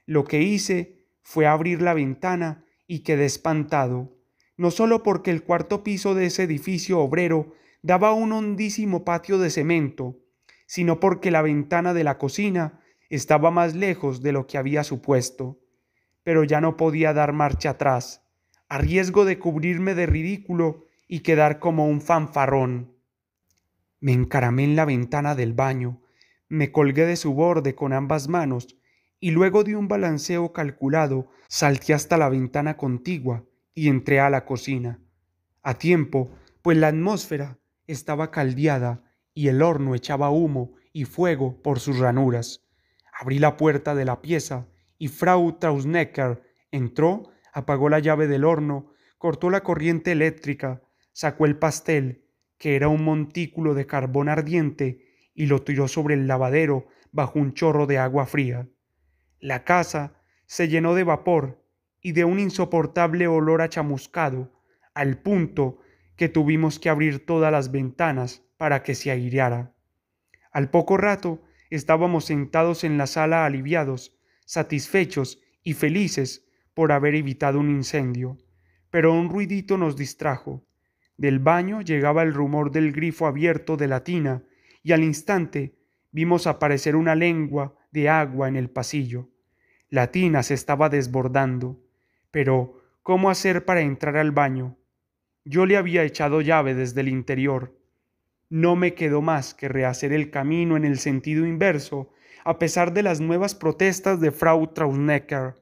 [SPEAKER 1] Lo que hice fue abrir la ventana y quedé espantado, no solo porque el cuarto piso de ese edificio obrero daba un hondísimo patio de cemento, sino porque la ventana de la cocina estaba más lejos de lo que había supuesto. Pero ya no podía dar marcha atrás, a riesgo de cubrirme de ridículo y quedar como un fanfarrón. Me encaramé en la ventana del baño, me colgué de su borde con ambas manos y luego de un balanceo calculado salté hasta la ventana contigua y entré a la cocina. A tiempo, pues la atmósfera estaba caldeada y el horno echaba humo y fuego por sus ranuras. Abrí la puerta de la pieza y Frau Trausnecker entró, apagó la llave del horno, cortó la corriente eléctrica, sacó el pastel, que era un montículo de carbón ardiente, y lo tiró sobre el lavadero bajo un chorro de agua fría. La casa se llenó de vapor y de un insoportable olor a chamuscado, al punto que tuvimos que abrir todas las ventanas para que se aireara. Al poco rato estábamos sentados en la sala aliviados, satisfechos y felices por haber evitado un incendio, pero un ruidito nos distrajo. Del baño llegaba el rumor del grifo abierto de la tina, y al instante vimos aparecer una lengua de agua en el pasillo. La tina se estaba desbordando, pero ¿cómo hacer para entrar al baño? Yo le había echado llave desde el interior. No me quedó más que rehacer el camino en el sentido inverso, a pesar de las nuevas protestas de Frau Trausnecker.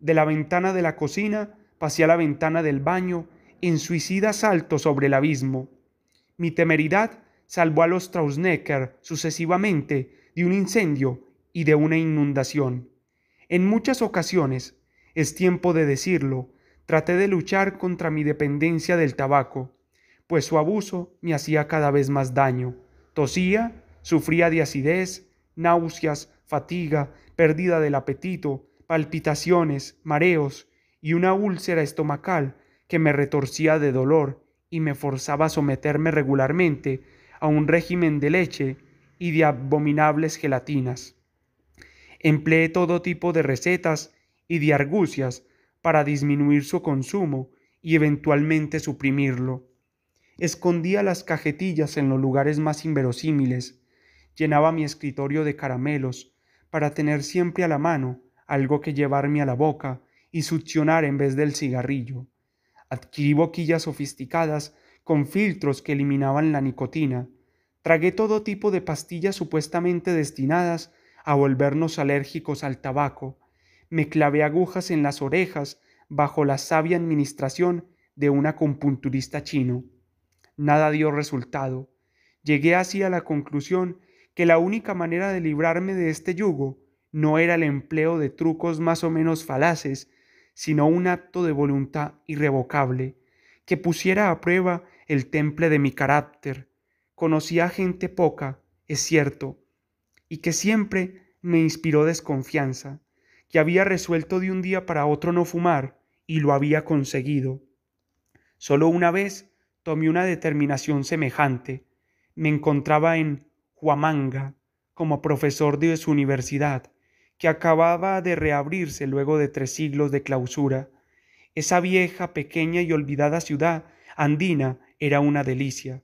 [SPEAKER 1] De la ventana de la cocina pasé a la ventana del baño en suicida salto sobre el abismo. Mi temeridad salvó a los Trausnecker sucesivamente de un incendio y de una inundación. En muchas ocasiones, es tiempo de decirlo, traté de luchar contra mi dependencia del tabaco, pues su abuso me hacía cada vez más daño. Tosía, sufría de acidez, náuseas, fatiga, pérdida del apetito, palpitaciones, mareos y una úlcera estomacal que me retorcía de dolor y me forzaba a someterme regularmente a un régimen de leche y de abominables gelatinas. Empleé todo tipo de recetas y de argucias para disminuir su consumo y eventualmente suprimirlo. Escondía las cajetillas en los lugares más inverosímiles. Llenaba mi escritorio de caramelos para tener siempre a la mano algo que llevarme a la boca y succionar en vez del cigarrillo. Adquirí boquillas sofisticadas con filtros que eliminaban la nicotina. Tragué todo tipo de pastillas supuestamente destinadas a volvernos alérgicos al tabaco, me clavé agujas en las orejas bajo la sabia administración de un acupunturista chino. Nada dio resultado. Llegué así a la conclusión que la única manera de librarme de este yugo no era el empleo de trucos más o menos falaces, sino un acto de voluntad irrevocable, que pusiera a prueba el temple de mi carácter. Conocía gente poca, es cierto, y que siempre me inspiró desconfianza, que había resuelto de un día para otro no fumar y lo había conseguido. Solo una vez tomé una determinación semejante. Me encontraba en Huamanga como profesor de su universidad, que acababa de reabrirse luego de tres siglos de clausura. Esa vieja, pequeña y olvidada ciudad andina era una delicia.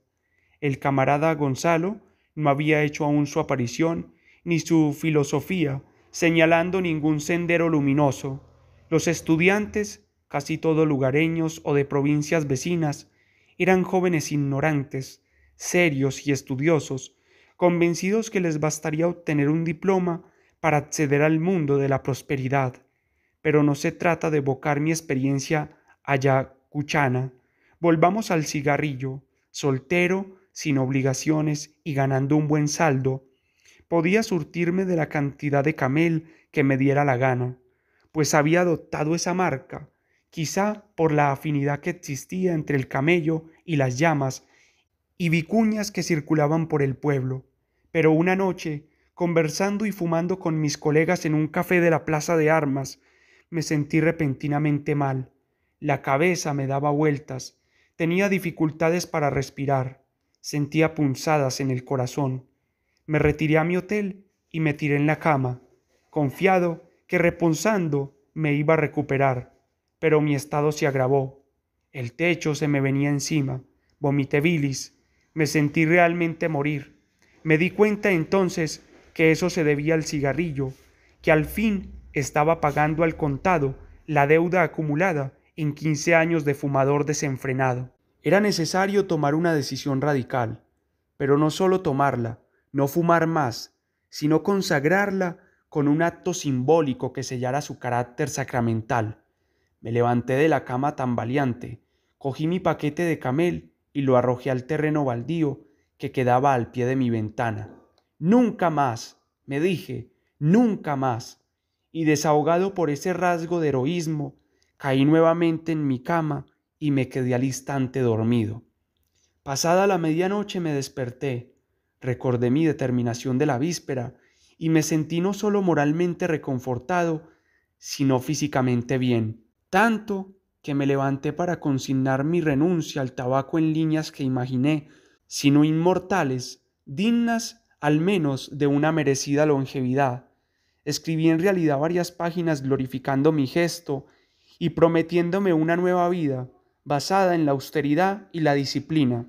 [SPEAKER 1] El camarada Gonzalo no había hecho aún su aparición ni su filosofía, señalando ningún sendero luminoso. Los estudiantes, casi todos lugareños o de provincias vecinas, eran jóvenes ignorantes, serios y estudiosos, convencidos que les bastaría obtener un diploma para acceder al mundo de la prosperidad. Pero no se trata de evocar mi experiencia ayacuchana. Volvamos al cigarrillo, soltero, sin obligaciones y ganando un buen saldo, podía surtirme de la cantidad de camel que me diera la gana, pues había adoptado esa marca, quizá por la afinidad que existía entre el camello y las llamas y vicuñas que circulaban por el pueblo. Pero una noche, conversando y fumando con mis colegas en un café de la Plaza de Armas, me sentí repentinamente mal. La cabeza me daba vueltas, tenía dificultades para respirar, sentía punzadas en el corazón me retiré a mi hotel y me tiré en la cama, confiado que reposando me iba a recuperar, pero mi estado se agravó. El techo se me venía encima, vomité bilis, me sentí realmente morir. Me di cuenta entonces que eso se debía al cigarrillo, que al fin estaba pagando al contado la deuda acumulada en 15 años de fumador desenfrenado. Era necesario tomar una decisión radical, pero no solo tomarla, no fumar más, sino consagrarla con un acto simbólico que sellara su carácter sacramental. Me levanté de la cama tan valiante, cogí mi paquete de camel y lo arrojé al terreno baldío que quedaba al pie de mi ventana. Nunca más, me dije, nunca más. Y desahogado por ese rasgo de heroísmo, caí nuevamente en mi cama y me quedé al instante dormido. Pasada la medianoche me desperté Recordé mi determinación de la víspera y me sentí no solo moralmente reconfortado, sino físicamente bien, tanto que me levanté para consignar mi renuncia al tabaco en líneas que imaginé, sino inmortales, dignas al menos de una merecida longevidad. Escribí en realidad varias páginas glorificando mi gesto y prometiéndome una nueva vida basada en la austeridad y la disciplina.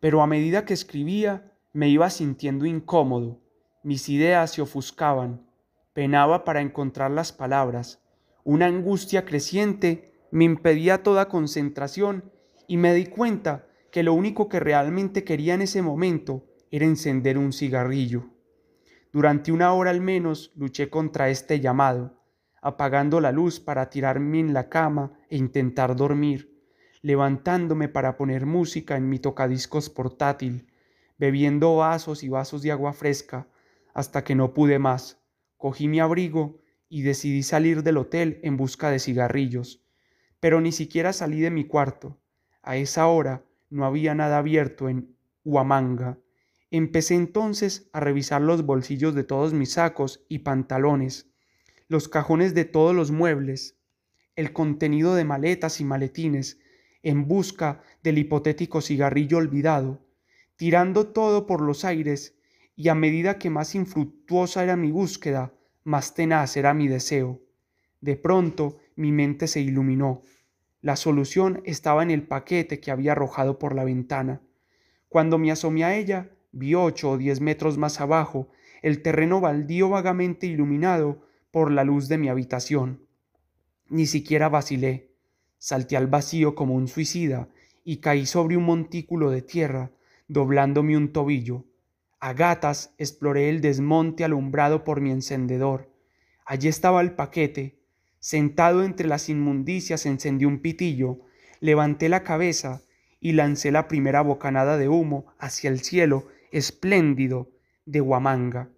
[SPEAKER 1] Pero a medida que escribía, me iba sintiendo incómodo, mis ideas se ofuscaban, penaba para encontrar las palabras, una angustia creciente me impedía toda concentración y me di cuenta que lo único que realmente quería en ese momento era encender un cigarrillo. Durante una hora al menos luché contra este llamado, apagando la luz para tirarme en la cama e intentar dormir, levantándome para poner música en mi tocadiscos portátil, bebiendo vasos y vasos de agua fresca, hasta que no pude más. Cogí mi abrigo y decidí salir del hotel en busca de cigarrillos. Pero ni siquiera salí de mi cuarto. A esa hora no había nada abierto en Huamanga. Empecé entonces a revisar los bolsillos de todos mis sacos y pantalones, los cajones de todos los muebles, el contenido de maletas y maletines, en busca del hipotético cigarrillo olvidado tirando todo por los aires, y a medida que más infructuosa era mi búsqueda, más tenaz era mi deseo. De pronto mi mente se iluminó. La solución estaba en el paquete que había arrojado por la ventana. Cuando me asomé a ella, vi ocho o diez metros más abajo el terreno baldío vagamente iluminado por la luz de mi habitación. Ni siquiera vacilé. Salté al vacío como un suicida y caí sobre un montículo de tierra doblándome un tobillo. A gatas exploré el desmonte alumbrado por mi encendedor. Allí estaba el paquete. Sentado entre las inmundicias encendí un pitillo, levanté la cabeza y lancé la primera bocanada de humo hacia el cielo espléndido de Huamanga.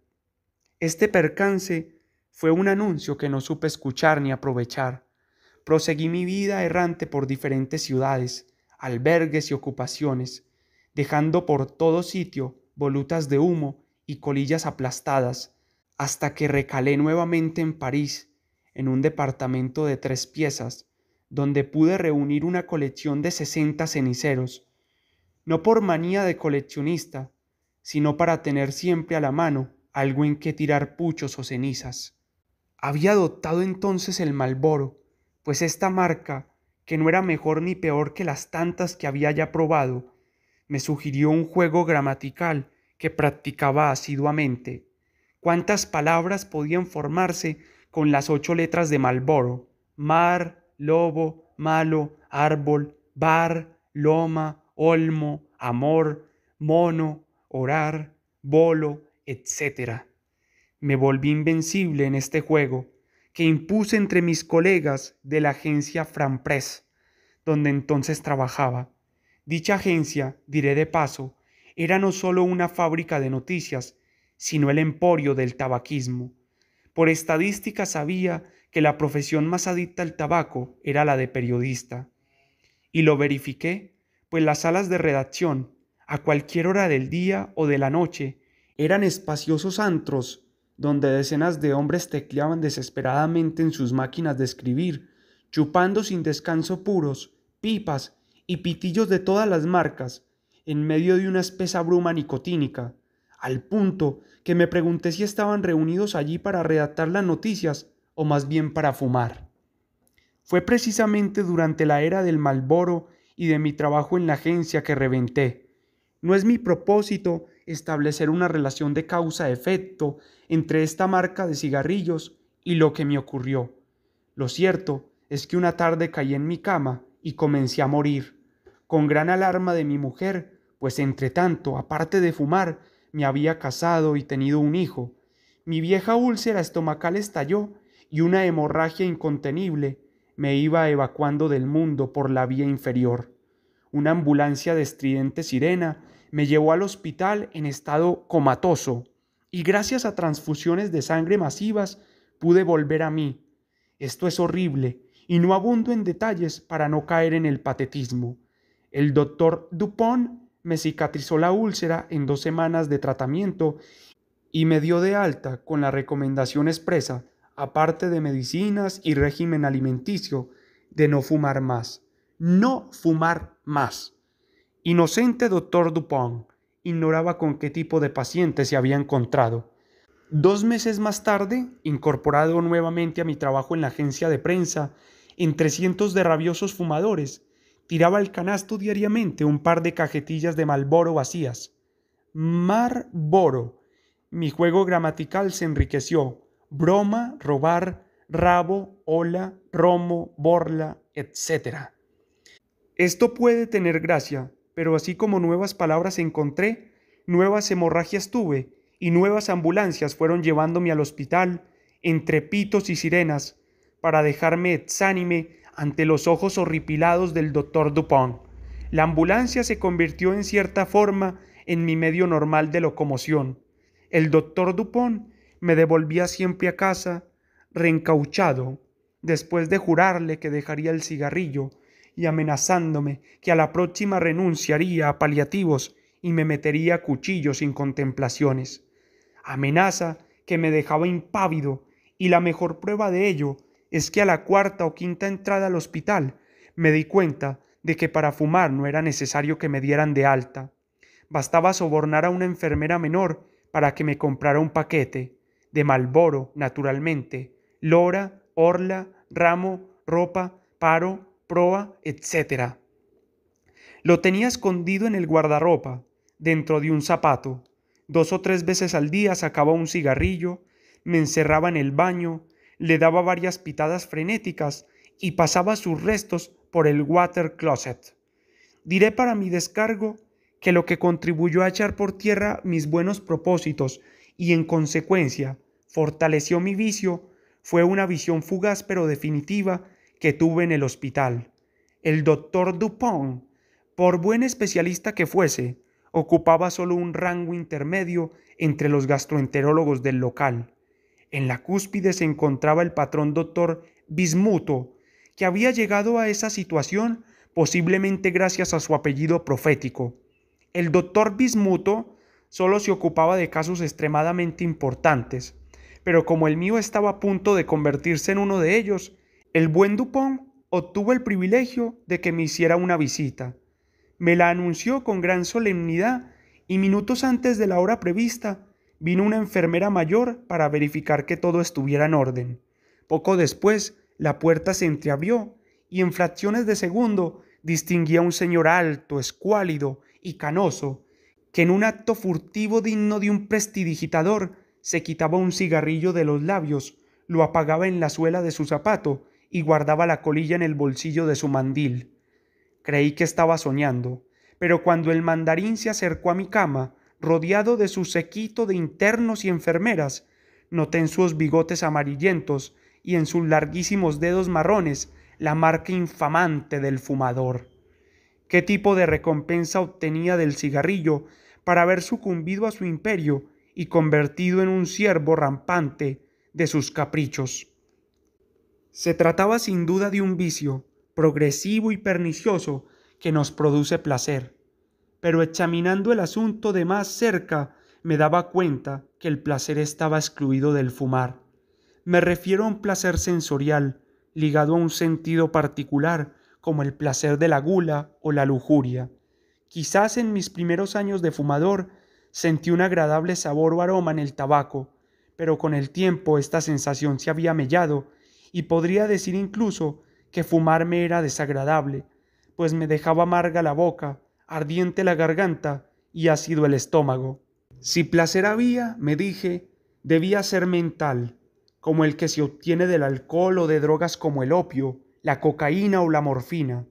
[SPEAKER 1] Este percance fue un anuncio que no supe escuchar ni aprovechar. Proseguí mi vida errante por diferentes ciudades, albergues y ocupaciones dejando por todo sitio volutas de humo y colillas aplastadas, hasta que recalé nuevamente en París, en un departamento de tres piezas, donde pude reunir una colección de sesenta ceniceros, no por manía de coleccionista, sino para tener siempre a la mano algo en que tirar puchos o cenizas. Había adoptado entonces el Malboro, pues esta marca, que no era mejor ni peor que las tantas que había ya probado, me sugirió un juego gramatical que practicaba asiduamente. ¿Cuántas palabras podían formarse con las ocho letras de Malboro? Mar, lobo, malo, árbol, bar, loma, olmo, amor, mono, orar, bolo, etc. Me volví invencible en este juego, que impuse entre mis colegas de la agencia Frampres, donde entonces trabajaba. Dicha agencia, diré de paso, era no solo una fábrica de noticias, sino el emporio del tabaquismo. Por estadística sabía que la profesión más adicta al tabaco era la de periodista. Y lo verifiqué, pues las salas de redacción, a cualquier hora del día o de la noche, eran espaciosos antros donde decenas de hombres tecleaban desesperadamente en sus máquinas de escribir, chupando sin descanso puros, pipas y pitillos de todas las marcas en medio de una espesa bruma nicotínica, al punto que me pregunté si estaban reunidos allí para redactar las noticias o más bien para fumar. Fue precisamente durante la era del Malboro y de mi trabajo en la agencia que reventé. No es mi propósito establecer una relación de causa-efecto entre esta marca de cigarrillos y lo que me ocurrió. Lo cierto es que una tarde caí en mi cama y comencé a morir con gran alarma de mi mujer, pues entre tanto, aparte de fumar, me había casado y tenido un hijo. Mi vieja úlcera estomacal estalló y una hemorragia incontenible me iba evacuando del mundo por la vía inferior. Una ambulancia de estridente sirena me llevó al hospital en estado comatoso y gracias a transfusiones de sangre masivas pude volver a mí. Esto es horrible y no abundo en detalles para no caer en el patetismo. El doctor Dupont me cicatrizó la úlcera en dos semanas de tratamiento y me dio de alta con la recomendación expresa, aparte de medicinas y régimen alimenticio, de no fumar más. No fumar más. Inocente doctor Dupont ignoraba con qué tipo de paciente se había encontrado. Dos meses más tarde, incorporado nuevamente a mi trabajo en la agencia de prensa, entre cientos de rabiosos fumadores, tiraba al canasto diariamente un par de cajetillas de Malboro vacías. Mar-boro. Mi juego gramatical se enriqueció. Broma, robar, rabo, ola, romo, borla, etc. Esto puede tener gracia, pero así como nuevas palabras encontré, nuevas hemorragias tuve, y nuevas ambulancias fueron llevándome al hospital, entre pitos y sirenas, para dejarme exánime ante los ojos horripilados del doctor Dupont. La ambulancia se convirtió en cierta forma en mi medio normal de locomoción. El doctor Dupont me devolvía siempre a casa, reencauchado, después de jurarle que dejaría el cigarrillo y amenazándome que a la próxima renunciaría a paliativos y me metería a cuchillo sin contemplaciones. Amenaza que me dejaba impávido y la mejor prueba de ello es que a la cuarta o quinta entrada al hospital me di cuenta de que para fumar no era necesario que me dieran de alta. Bastaba sobornar a una enfermera menor para que me comprara un paquete de Malboro, naturalmente, Lora, Orla, Ramo, Ropa, Paro, Proa, etc. Lo tenía escondido en el guardarropa, dentro de un zapato. Dos o tres veces al día sacaba un cigarrillo, me encerraba en el baño, le daba varias pitadas frenéticas y pasaba sus restos por el water closet. Diré para mi descargo que lo que contribuyó a echar por tierra mis buenos propósitos y en consecuencia fortaleció mi vicio fue una visión fugaz pero definitiva que tuve en el hospital. El doctor Dupont, por buen especialista que fuese, ocupaba solo un rango intermedio entre los gastroenterólogos del local. En la cúspide se encontraba el patrón doctor Bismuto, que había llegado a esa situación posiblemente gracias a su apellido profético. El doctor Bismuto solo se ocupaba de casos extremadamente importantes, pero como el mío estaba a punto de convertirse en uno de ellos, el buen Dupont obtuvo el privilegio de que me hiciera una visita. Me la anunció con gran solemnidad y minutos antes de la hora prevista vino una enfermera mayor para verificar que todo estuviera en orden. Poco después, la puerta se entreabrió y en fracciones de segundo distinguía a un señor alto, escuálido y canoso, que en un acto furtivo digno de un prestidigitador se quitaba un cigarrillo de los labios, lo apagaba en la suela de su zapato y guardaba la colilla en el bolsillo de su mandil. Creí que estaba soñando, pero cuando el mandarín se acercó a mi cama, rodeado de su sequito de internos y enfermeras. Noté en sus bigotes amarillentos y en sus larguísimos dedos marrones la marca infamante del fumador. ¿Qué tipo de recompensa obtenía del cigarrillo para haber sucumbido a su imperio y convertido en un siervo rampante de sus caprichos? Se trataba sin duda de un vicio progresivo y pernicioso que nos produce placer pero examinando el asunto de más cerca me daba cuenta que el placer estaba excluido del fumar. Me refiero a un placer sensorial, ligado a un sentido particular, como el placer de la gula o la lujuria. Quizás en mis primeros años de fumador sentí un agradable sabor o aroma en el tabaco, pero con el tiempo esta sensación se había mellado y podría decir incluso que fumarme era desagradable, pues me dejaba amarga la boca ardiente la garganta y ácido el estómago. Si placer había, me dije, debía ser mental, como el que se obtiene del alcohol o de drogas como el opio, la cocaína o la morfina.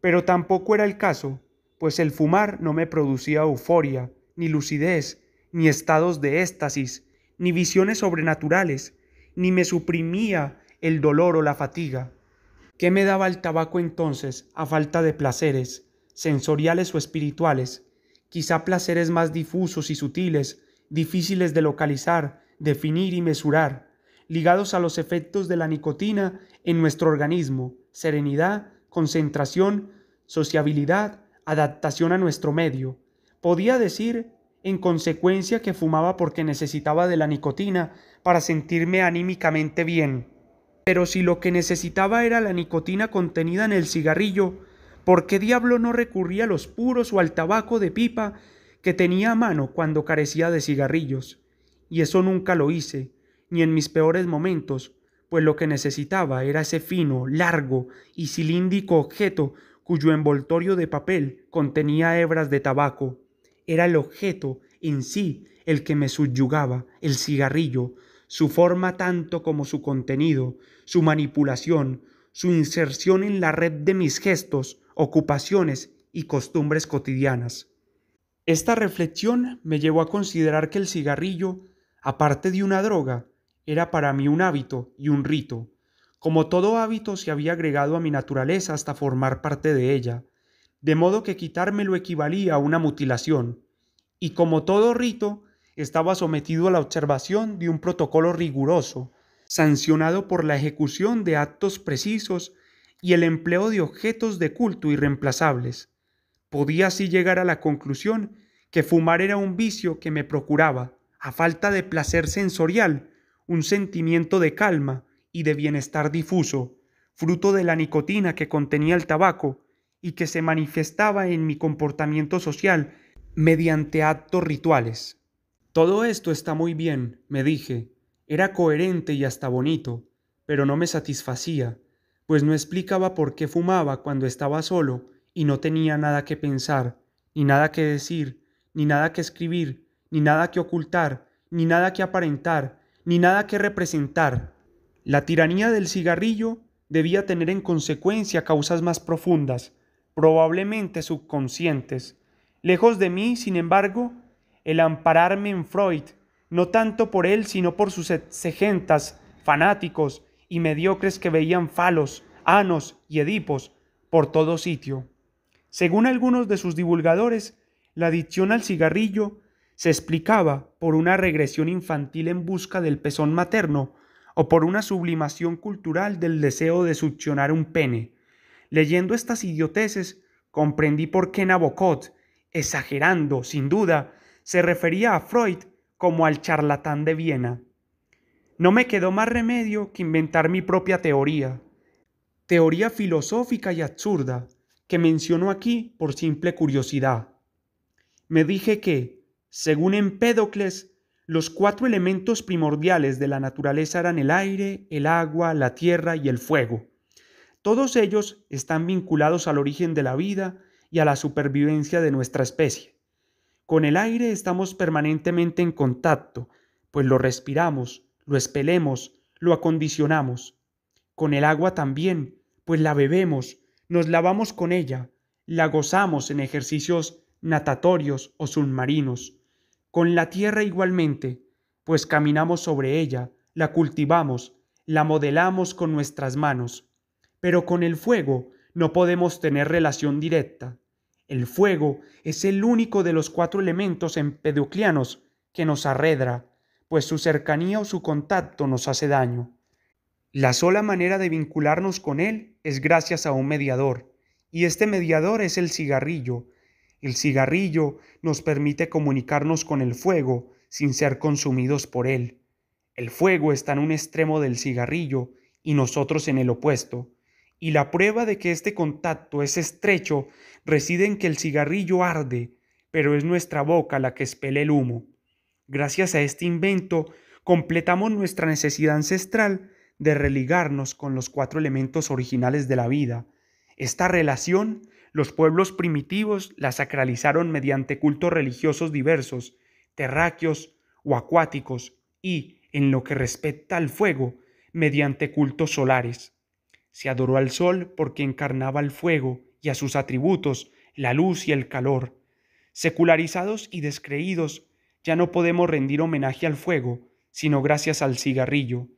[SPEAKER 1] Pero tampoco era el caso, pues el fumar no me producía euforia, ni lucidez, ni estados de éxtasis, ni visiones sobrenaturales, ni me suprimía el dolor o la fatiga. ¿Qué me daba el tabaco entonces, a falta de placeres? sensoriales o espirituales, quizá placeres más difusos y sutiles, difíciles de localizar, definir y mesurar, ligados a los efectos de la nicotina en nuestro organismo, serenidad, concentración, sociabilidad, adaptación a nuestro medio. Podía decir, en consecuencia, que fumaba porque necesitaba de la nicotina para sentirme anímicamente bien. Pero si lo que necesitaba era la nicotina contenida en el cigarrillo, ¿Por qué diablo no recurría a los puros o al tabaco de pipa que tenía a mano cuando carecía de cigarrillos? Y eso nunca lo hice, ni en mis peores momentos, pues lo que necesitaba era ese fino, largo y cilíndrico objeto cuyo envoltorio de papel contenía hebras de tabaco. Era el objeto en sí el que me subyugaba, el cigarrillo, su forma tanto como su contenido, su manipulación, su inserción en la red de mis gestos, ocupaciones y costumbres cotidianas. Esta reflexión me llevó a considerar que el cigarrillo, aparte de una droga, era para mí un hábito y un rito. Como todo hábito se había agregado a mi naturaleza hasta formar parte de ella, de modo que quitármelo equivalía a una mutilación. Y como todo rito, estaba sometido a la observación de un protocolo riguroso, sancionado por la ejecución de actos precisos y el empleo de objetos de culto irreemplazables. Podía así llegar a la conclusión que fumar era un vicio que me procuraba, a falta de placer sensorial, un sentimiento de calma y de bienestar difuso, fruto de la nicotina que contenía el tabaco y que se manifestaba en mi comportamiento social mediante actos rituales. Todo esto está muy bien, me dije, era coherente y hasta bonito, pero no me satisfacía pues no explicaba por qué fumaba cuando estaba solo y no tenía nada que pensar, ni nada que decir, ni nada que escribir, ni nada que ocultar, ni nada que aparentar, ni nada que representar. La tiranía del cigarrillo debía tener en consecuencia causas más profundas, probablemente subconscientes. Lejos de mí, sin embargo, el ampararme en Freud, no tanto por él, sino por sus exegentas, fanáticos, y mediocres que veían falos, anos y edipos por todo sitio. Según algunos de sus divulgadores, la adicción al cigarrillo se explicaba por una regresión infantil en busca del pezón materno o por una sublimación cultural del deseo de succionar un pene. Leyendo estas idioteces, comprendí por qué Nabokov, exagerando sin duda, se refería a Freud como al charlatán de Viena no me quedó más remedio que inventar mi propia teoría, teoría filosófica y absurda, que menciono aquí por simple curiosidad. Me dije que, según Empédocles, los cuatro elementos primordiales de la naturaleza eran el aire, el agua, la tierra y el fuego. Todos ellos están vinculados al origen de la vida y a la supervivencia de nuestra especie. Con el aire estamos permanentemente en contacto, pues lo respiramos, lo espelemos, lo acondicionamos. Con el agua también, pues la bebemos, nos lavamos con ella, la gozamos en ejercicios natatorios o submarinos. Con la tierra igualmente, pues caminamos sobre ella, la cultivamos, la modelamos con nuestras manos. Pero con el fuego no podemos tener relación directa. El fuego es el único de los cuatro elementos empeduclianos que nos arredra, pues su cercanía o su contacto nos hace daño. La sola manera de vincularnos con Él es gracias a un mediador, y este mediador es el cigarrillo. El cigarrillo nos permite comunicarnos con el fuego sin ser consumidos por él. El fuego está en un extremo del cigarrillo y nosotros en el opuesto. Y la prueba de que este contacto es estrecho reside en que el cigarrillo arde, pero es nuestra boca la que espele el humo. Gracias a este invento, completamos nuestra necesidad ancestral de religarnos con los cuatro elementos originales de la vida. Esta relación, los pueblos primitivos la sacralizaron mediante cultos religiosos diversos, terráqueos o acuáticos, y, en lo que respecta al fuego, mediante cultos solares. Se adoró al sol porque encarnaba el fuego y a sus atributos, la luz y el calor. Secularizados y descreídos, ya no podemos rendir homenaje al fuego, sino gracias al cigarrillo.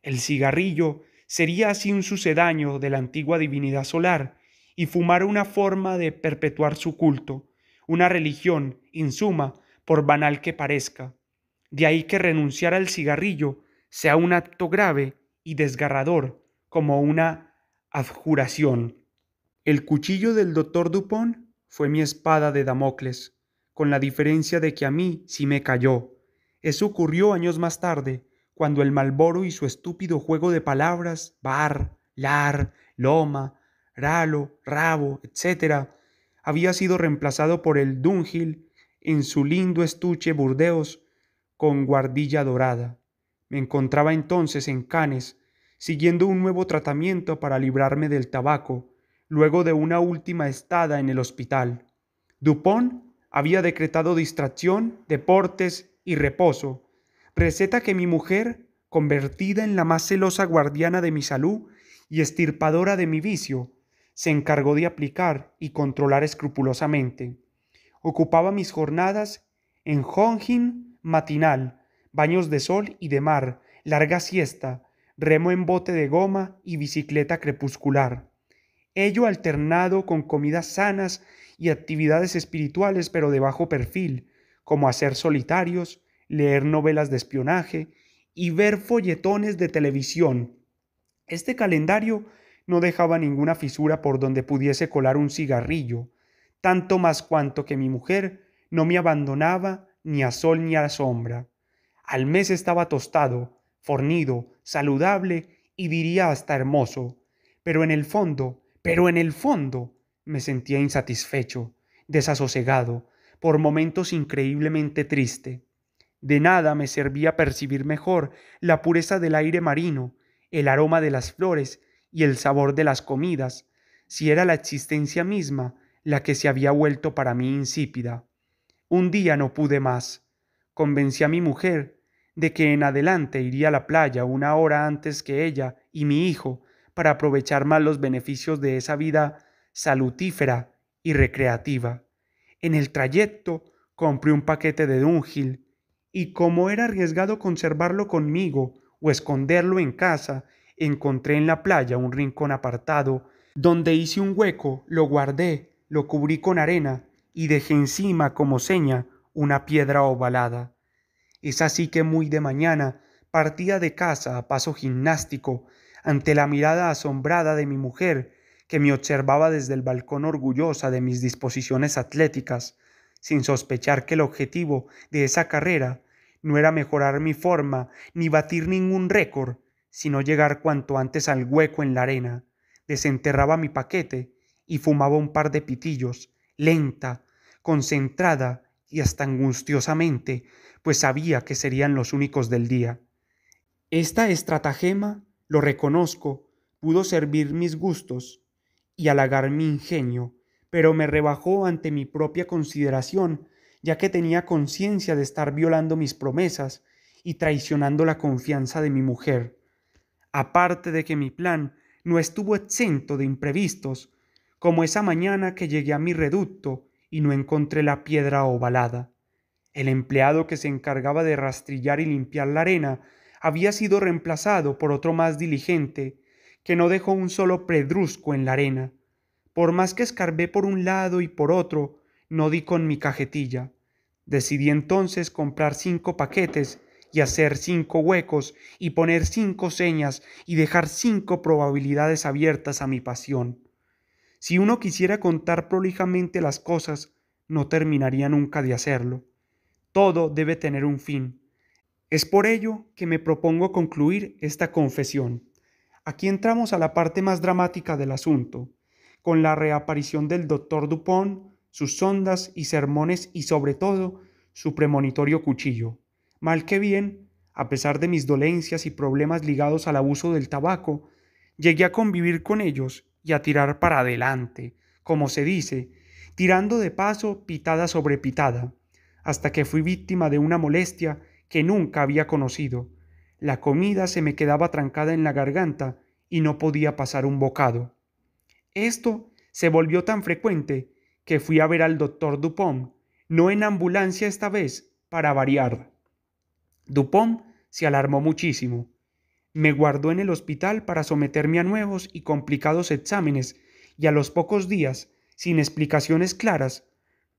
[SPEAKER 1] El cigarrillo sería así un sucedaño de la antigua divinidad solar, y fumar una forma de perpetuar su culto, una religión, insuma, por banal que parezca. De ahí que renunciar al cigarrillo sea un acto grave y desgarrador, como una adjuración. El cuchillo del doctor Dupont fue mi espada de Damocles con la diferencia de que a mí sí me cayó. Eso ocurrió años más tarde, cuando el Malboro y su estúpido juego de palabras, bar, lar, loma, ralo, rabo, etc., había sido reemplazado por el Dunhill en su lindo estuche Burdeos con guardilla dorada. Me encontraba entonces en Canes, siguiendo un nuevo tratamiento para librarme del tabaco, luego de una última estada en el hospital. Dupont había decretado distracción, deportes y reposo, receta que mi mujer, convertida en la más celosa guardiana de mi salud y estirpadora de mi vicio, se encargó de aplicar y controlar escrupulosamente. Ocupaba mis jornadas en honjin matinal, baños de sol y de mar, larga siesta, remo en bote de goma y bicicleta crepuscular. Ello alternado con comidas sanas y actividades espirituales pero de bajo perfil, como hacer solitarios, leer novelas de espionaje y ver folletones de televisión. Este calendario no dejaba ninguna fisura por donde pudiese colar un cigarrillo, tanto más cuanto que mi mujer no me abandonaba ni a sol ni a la sombra. Al mes estaba tostado, fornido, saludable y diría hasta hermoso, pero en el fondo, pero en el fondo, me sentía insatisfecho, desasosegado, por momentos increíblemente triste. De nada me servía percibir mejor la pureza del aire marino, el aroma de las flores y el sabor de las comidas, si era la existencia misma la que se había vuelto para mí insípida. Un día no pude más. Convencí a mi mujer de que en adelante iría a la playa una hora antes que ella y mi hijo para aprovechar más los beneficios de esa vida salutífera y recreativa. En el trayecto compré un paquete de dúngil y como era arriesgado conservarlo conmigo o esconderlo en casa, encontré en la playa un rincón apartado donde hice un hueco, lo guardé, lo cubrí con arena y dejé encima como seña una piedra ovalada. Es así que muy de mañana partía de casa a paso gimnástico ante la mirada asombrada de mi mujer que me observaba desde el balcón orgullosa de mis disposiciones atléticas, sin sospechar que el objetivo de esa carrera no era mejorar mi forma ni batir ningún récord, sino llegar cuanto antes al hueco en la arena. Desenterraba mi paquete y fumaba un par de pitillos, lenta, concentrada y hasta angustiosamente, pues sabía que serían los únicos del día. Esta estratagema, lo reconozco, pudo servir mis gustos, y halagar mi ingenio, pero me rebajó ante mi propia consideración, ya que tenía conciencia de estar violando mis promesas y traicionando la confianza de mi mujer. Aparte de que mi plan no estuvo exento de imprevistos, como esa mañana que llegué a mi reducto y no encontré la piedra ovalada. El empleado que se encargaba de rastrillar y limpiar la arena había sido reemplazado por otro más diligente, que no dejó un solo pedrusco en la arena. Por más que escarbé por un lado y por otro, no di con mi cajetilla. Decidí entonces comprar cinco paquetes y hacer cinco huecos y poner cinco señas y dejar cinco probabilidades abiertas a mi pasión. Si uno quisiera contar prolijamente las cosas, no terminaría nunca de hacerlo. Todo debe tener un fin. Es por ello que me propongo concluir esta confesión. Aquí entramos a la parte más dramática del asunto, con la reaparición del doctor Dupont, sus sondas y sermones y sobre todo su premonitorio cuchillo. Mal que bien, a pesar de mis dolencias y problemas ligados al abuso del tabaco, llegué a convivir con ellos y a tirar para adelante, como se dice, tirando de paso pitada sobre pitada, hasta que fui víctima de una molestia que nunca había conocido, la comida se me quedaba trancada en la garganta y no podía pasar un bocado. Esto se volvió tan frecuente que fui a ver al doctor Dupont, no en ambulancia esta vez, para variar. Dupont se alarmó muchísimo. Me guardó en el hospital para someterme a nuevos y complicados exámenes y a los pocos días, sin explicaciones claras,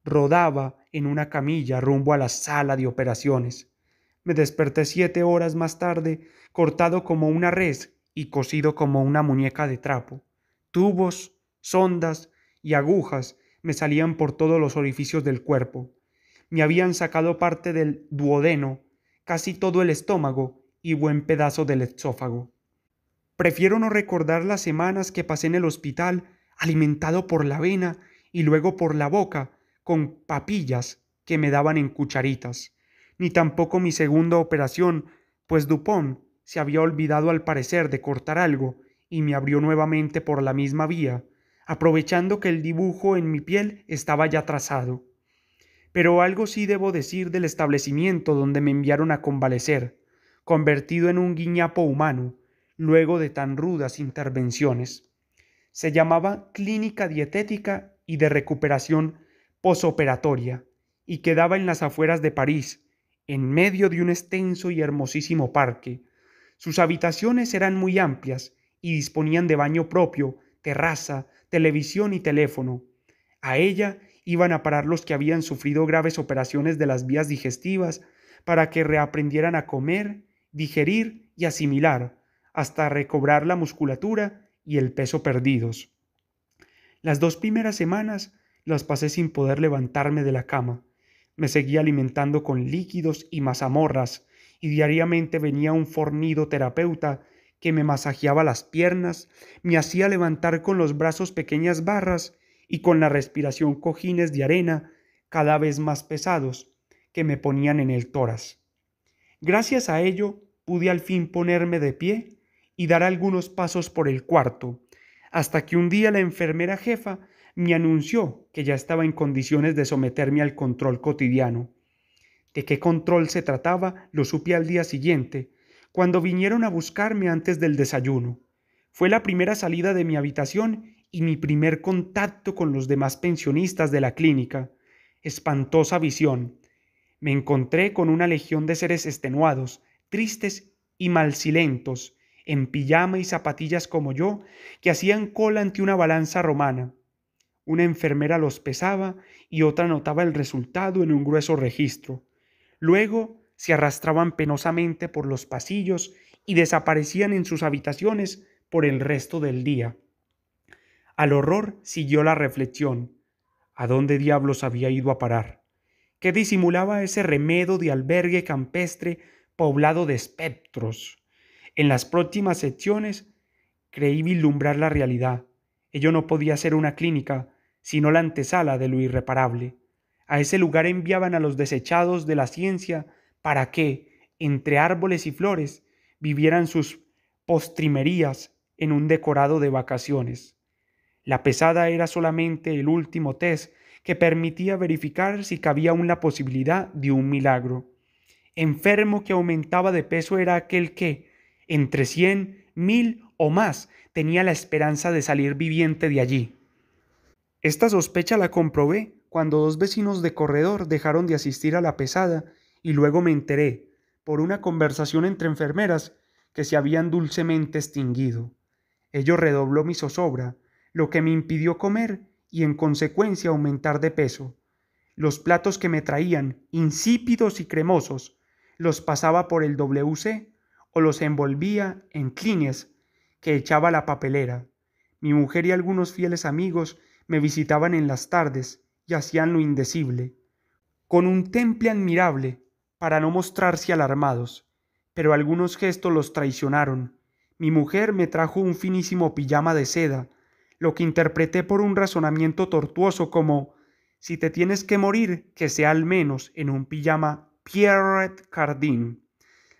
[SPEAKER 1] rodaba en una camilla rumbo a la sala de operaciones. Me desperté siete horas más tarde, cortado como una res y cosido como una muñeca de trapo. Tubos, sondas y agujas me salían por todos los orificios del cuerpo. Me habían sacado parte del duodeno, casi todo el estómago y buen pedazo del esófago. Prefiero no recordar las semanas que pasé en el hospital alimentado por la vena y luego por la boca con papillas que me daban en cucharitas ni tampoco mi segunda operación, pues Dupont se había olvidado al parecer de cortar algo y me abrió nuevamente por la misma vía, aprovechando que el dibujo en mi piel estaba ya trazado. Pero algo sí debo decir del establecimiento donde me enviaron a convalecer, convertido en un guiñapo humano, luego de tan rudas intervenciones. Se llamaba Clínica Dietética y de Recuperación Posoperatoria, y quedaba en las afueras de París, en medio de un extenso y hermosísimo parque. Sus habitaciones eran muy amplias y disponían de baño propio, terraza, televisión y teléfono. A ella iban a parar los que habían sufrido graves operaciones de las vías digestivas para que reaprendieran a comer, digerir y asimilar, hasta recobrar la musculatura y el peso perdidos. Las dos primeras semanas las pasé sin poder levantarme de la cama. Me seguía alimentando con líquidos y mazamorras, y diariamente venía un fornido terapeuta que me masajeaba las piernas, me hacía levantar con los brazos pequeñas barras y con la respiración cojines de arena cada vez más pesados que me ponían en el toras. Gracias a ello pude al fin ponerme de pie y dar algunos pasos por el cuarto, hasta que un día la enfermera jefa me anunció que ya estaba en condiciones de someterme al control cotidiano. De qué control se trataba lo supe al día siguiente, cuando vinieron a buscarme antes del desayuno. Fue la primera salida de mi habitación y mi primer contacto con los demás pensionistas de la clínica. Espantosa visión. Me encontré con una legión de seres extenuados, tristes y malsilentos, en pijama y zapatillas como yo, que hacían cola ante una balanza romana. Una enfermera los pesaba y otra notaba el resultado en un grueso registro. Luego se arrastraban penosamente por los pasillos y desaparecían en sus habitaciones por el resto del día. Al horror siguió la reflexión. ¿A dónde diablos había ido a parar? ¿Qué disimulaba ese remedo de albergue campestre poblado de espectros? En las próximas secciones creí vislumbrar la realidad. Ello no podía ser una clínica, sino la antesala de lo irreparable. A ese lugar enviaban a los desechados de la ciencia para que, entre árboles y flores, vivieran sus postrimerías en un decorado de vacaciones. La pesada era solamente el último test que permitía verificar si cabía aún la posibilidad de un milagro. Enfermo que aumentaba de peso era aquel que, entre cien, mil o más, tenía la esperanza de salir viviente de allí. Esta sospecha la comprobé cuando dos vecinos de corredor dejaron de asistir a la pesada y luego me enteré, por una conversación entre enfermeras, que se habían dulcemente extinguido. Ello redobló mi zozobra, lo que me impidió comer y en consecuencia aumentar de peso. Los platos que me traían, insípidos y cremosos, los pasaba por el WC o los envolvía en clines que echaba la papelera. Mi mujer y algunos fieles amigos me visitaban en las tardes y hacían lo indecible, con un temple admirable para no mostrarse alarmados, pero algunos gestos los traicionaron. Mi mujer me trajo un finísimo pijama de seda, lo que interpreté por un razonamiento tortuoso como si te tienes que morir, que sea al menos en un pijama pierret Cardin.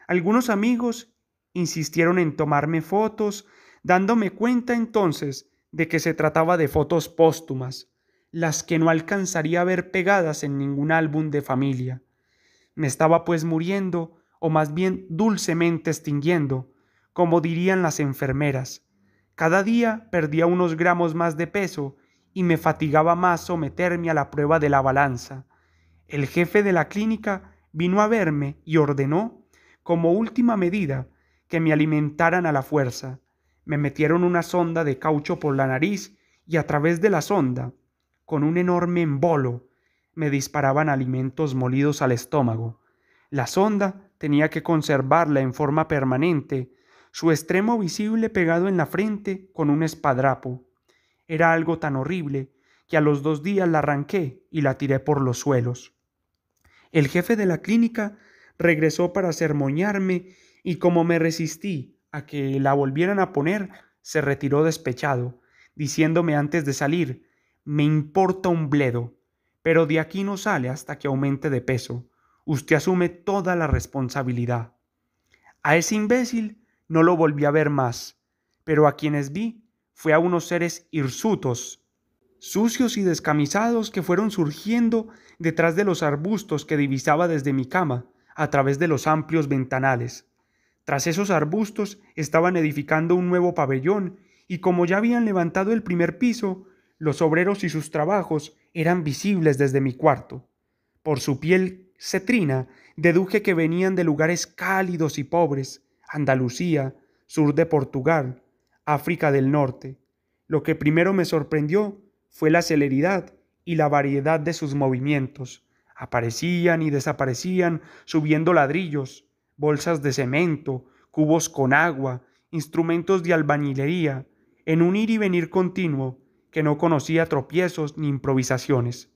[SPEAKER 1] Algunos amigos insistieron en tomarme fotos, dándome cuenta entonces de que se trataba de fotos póstumas, las que no alcanzaría a ver pegadas en ningún álbum de familia. Me estaba pues muriendo, o más bien dulcemente extinguiendo, como dirían las enfermeras. Cada día perdía unos gramos más de peso y me fatigaba más someterme a la prueba de la balanza. El jefe de la clínica vino a verme y ordenó, como última medida, que me alimentaran a la fuerza me metieron una sonda de caucho por la nariz y a través de la sonda, con un enorme embolo, me disparaban alimentos molidos al estómago. La sonda tenía que conservarla en forma permanente, su extremo visible pegado en la frente con un espadrapo. Era algo tan horrible que a los dos días la arranqué y la tiré por los suelos. El jefe de la clínica regresó para sermoñarme y como me resistí a que la volvieran a poner, se retiró despechado, diciéndome antes de salir, me importa un bledo, pero de aquí no sale hasta que aumente de peso. Usted asume toda la responsabilidad. A ese imbécil no lo volví a ver más, pero a quienes vi fue a unos seres hirsutos, sucios y descamisados que fueron surgiendo detrás de los arbustos que divisaba desde mi cama, a través de los amplios ventanales. Tras esos arbustos estaban edificando un nuevo pabellón, y como ya habían levantado el primer piso, los obreros y sus trabajos eran visibles desde mi cuarto. Por su piel cetrina deduje que venían de lugares cálidos y pobres, Andalucía, sur de Portugal, África del Norte. Lo que primero me sorprendió fue la celeridad y la variedad de sus movimientos. Aparecían y desaparecían subiendo ladrillos, bolsas de cemento, cubos con agua, instrumentos de albañilería, en un ir y venir continuo que no conocía tropiezos ni improvisaciones.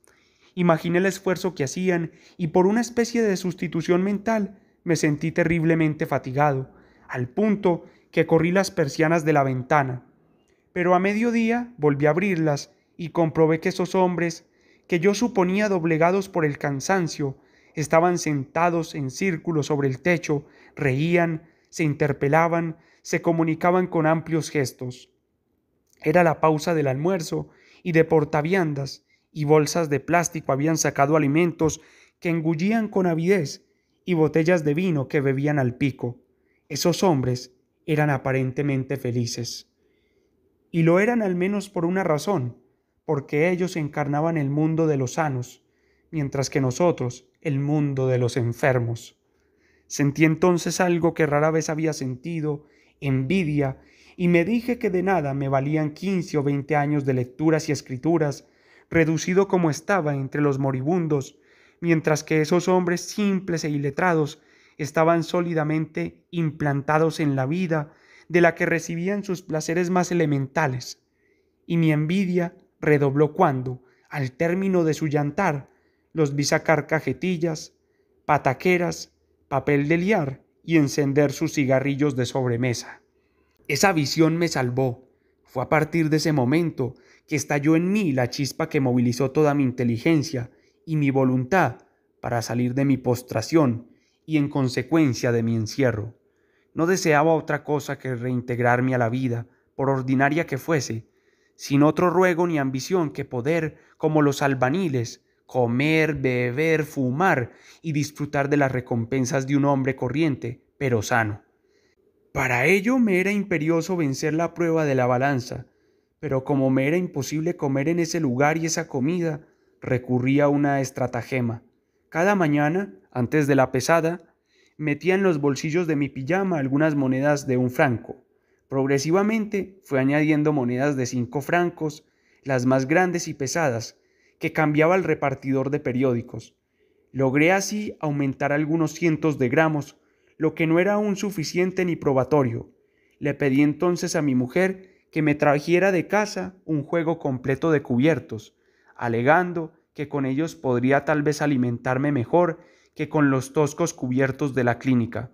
[SPEAKER 1] Imaginé el esfuerzo que hacían y por una especie de sustitución mental me sentí terriblemente fatigado, al punto que corrí las persianas de la ventana. Pero a mediodía volví a abrirlas y comprobé que esos hombres, que yo suponía doblegados por el cansancio, estaban sentados en círculo sobre el techo, reían, se interpelaban, se comunicaban con amplios gestos. Era la pausa del almuerzo y de portaviandas y bolsas de plástico habían sacado alimentos que engullían con avidez y botellas de vino que bebían al pico. Esos hombres eran aparentemente felices. Y lo eran al menos por una razón, porque ellos encarnaban el mundo de los sanos, mientras que nosotros el mundo de los enfermos. Sentí entonces algo que rara vez había sentido, envidia, y me dije que de nada me valían 15 o 20 años de lecturas y escrituras, reducido como estaba entre los moribundos, mientras que esos hombres simples e iletrados estaban sólidamente implantados en la vida de la que recibían sus placeres más elementales. Y mi envidia redobló cuando, al término de su llantar, los vi sacar cajetillas, pataqueras, papel de liar y encender sus cigarrillos de sobremesa. Esa visión me salvó. Fue a partir de ese momento que estalló en mí la chispa que movilizó toda mi inteligencia y mi voluntad para salir de mi postración y en consecuencia de mi encierro. No deseaba otra cosa que reintegrarme a la vida, por ordinaria que fuese, sin otro ruego ni ambición que poder, como los albaniles, comer, beber, fumar y disfrutar de las recompensas de un hombre corriente, pero sano. Para ello me era imperioso vencer la prueba de la balanza, pero como me era imposible comer en ese lugar y esa comida, recurrí a una estratagema. Cada mañana, antes de la pesada, metía en los bolsillos de mi pijama algunas monedas de un franco. Progresivamente fue añadiendo monedas de cinco francos, las más grandes y pesadas, que cambiaba el repartidor de periódicos. Logré así aumentar algunos cientos de gramos, lo que no era aún suficiente ni probatorio. Le pedí entonces a mi mujer que me trajera de casa un juego completo de cubiertos, alegando que con ellos podría tal vez alimentarme mejor que con los toscos cubiertos de la clínica.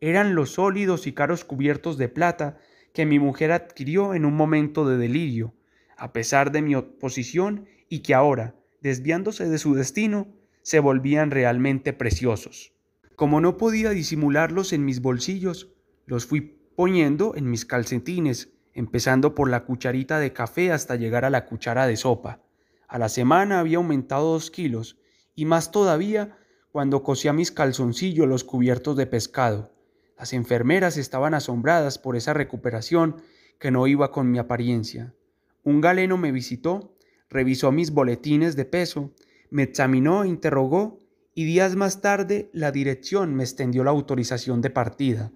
[SPEAKER 1] Eran los sólidos y caros cubiertos de plata que mi mujer adquirió en un momento de delirio, a pesar de mi oposición y que ahora, desviándose de su destino, se volvían realmente preciosos. Como no podía disimularlos en mis bolsillos, los fui poniendo en mis calcetines, empezando por la cucharita de café hasta llegar a la cuchara de sopa. A la semana había aumentado dos kilos, y más todavía cuando cosía mis calzoncillos los cubiertos de pescado. Las enfermeras estaban asombradas por esa recuperación que no iba con mi apariencia. Un galeno me visitó revisó mis boletines de peso, me examinó, interrogó y días más tarde la dirección me extendió la autorización de partida.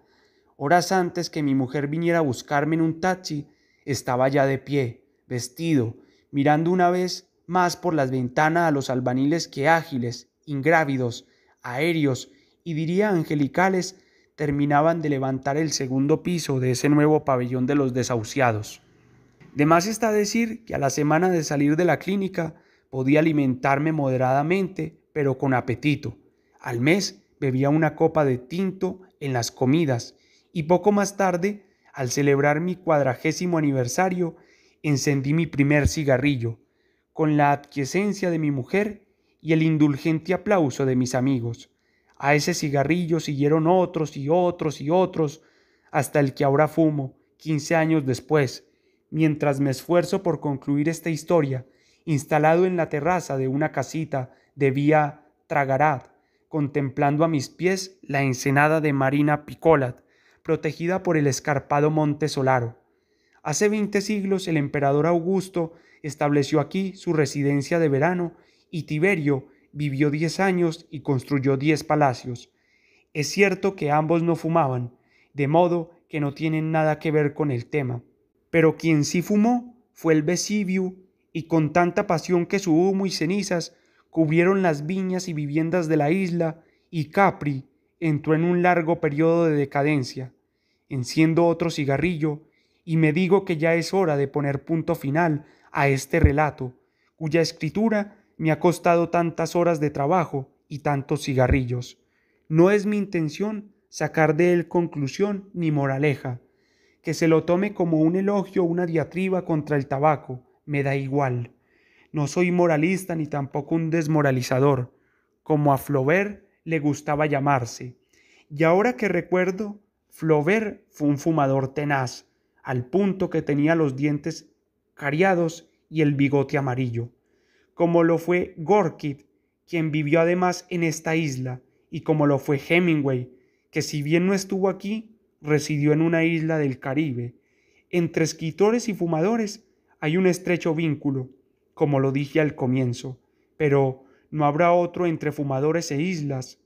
[SPEAKER 1] Horas antes que mi mujer viniera a buscarme en un taxi, estaba ya de pie, vestido, mirando una vez más por las ventanas a los albaniles que ágiles, ingrávidos, aéreos y diría angelicales terminaban de levantar el segundo piso de ese nuevo pabellón de los desahuciados. De está decir que a la semana de salir de la clínica podía alimentarme moderadamente, pero con apetito. Al mes bebía una copa de tinto en las comidas y poco más tarde, al celebrar mi cuadragésimo aniversario, encendí mi primer cigarrillo, con la adquiescencia de mi mujer y el indulgente aplauso de mis amigos. A ese cigarrillo siguieron otros y otros y otros, hasta el que ahora fumo, quince años después, mientras me esfuerzo por concluir esta historia, instalado en la terraza de una casita de vía Tragarat, contemplando a mis pies la ensenada de Marina Picolat, protegida por el escarpado monte Solaro. Hace veinte siglos el emperador Augusto estableció aquí su residencia de verano y Tiberio vivió diez años y construyó diez palacios. Es cierto que ambos no fumaban, de modo que no tienen nada que ver con el tema. Pero quien sí fumó fue el Vesubio, y con tanta pasión que su humo y cenizas cubrieron las viñas y viviendas de la isla, y Capri entró en un largo periodo de decadencia. Enciendo otro cigarrillo, y me digo que ya es hora de poner punto final a este relato, cuya escritura me ha costado tantas horas de trabajo y tantos cigarrillos. No es mi intención sacar de él conclusión ni moraleja, que se lo tome como un elogio o una diatriba contra el tabaco, me da igual. No soy moralista ni tampoco un desmoralizador, como a Flaubert le gustaba llamarse. Y ahora que recuerdo, Flaubert fue un fumador tenaz, al punto que tenía los dientes cariados y el bigote amarillo, como lo fue Gorky, quien vivió además en esta isla, y como lo fue Hemingway, que si bien no estuvo aquí, residió en una isla del Caribe. Entre escritores y fumadores hay un estrecho vínculo, como lo dije al comienzo, pero no habrá otro entre fumadores e islas.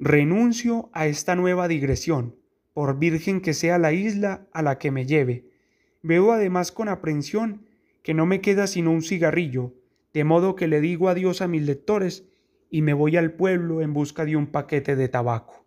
[SPEAKER 1] Renuncio a esta nueva digresión, por virgen que sea la isla a la que me lleve. Veo además con aprensión que no me queda sino un cigarrillo, de modo que le digo adiós a mis lectores y me voy al pueblo en busca de un paquete de tabaco.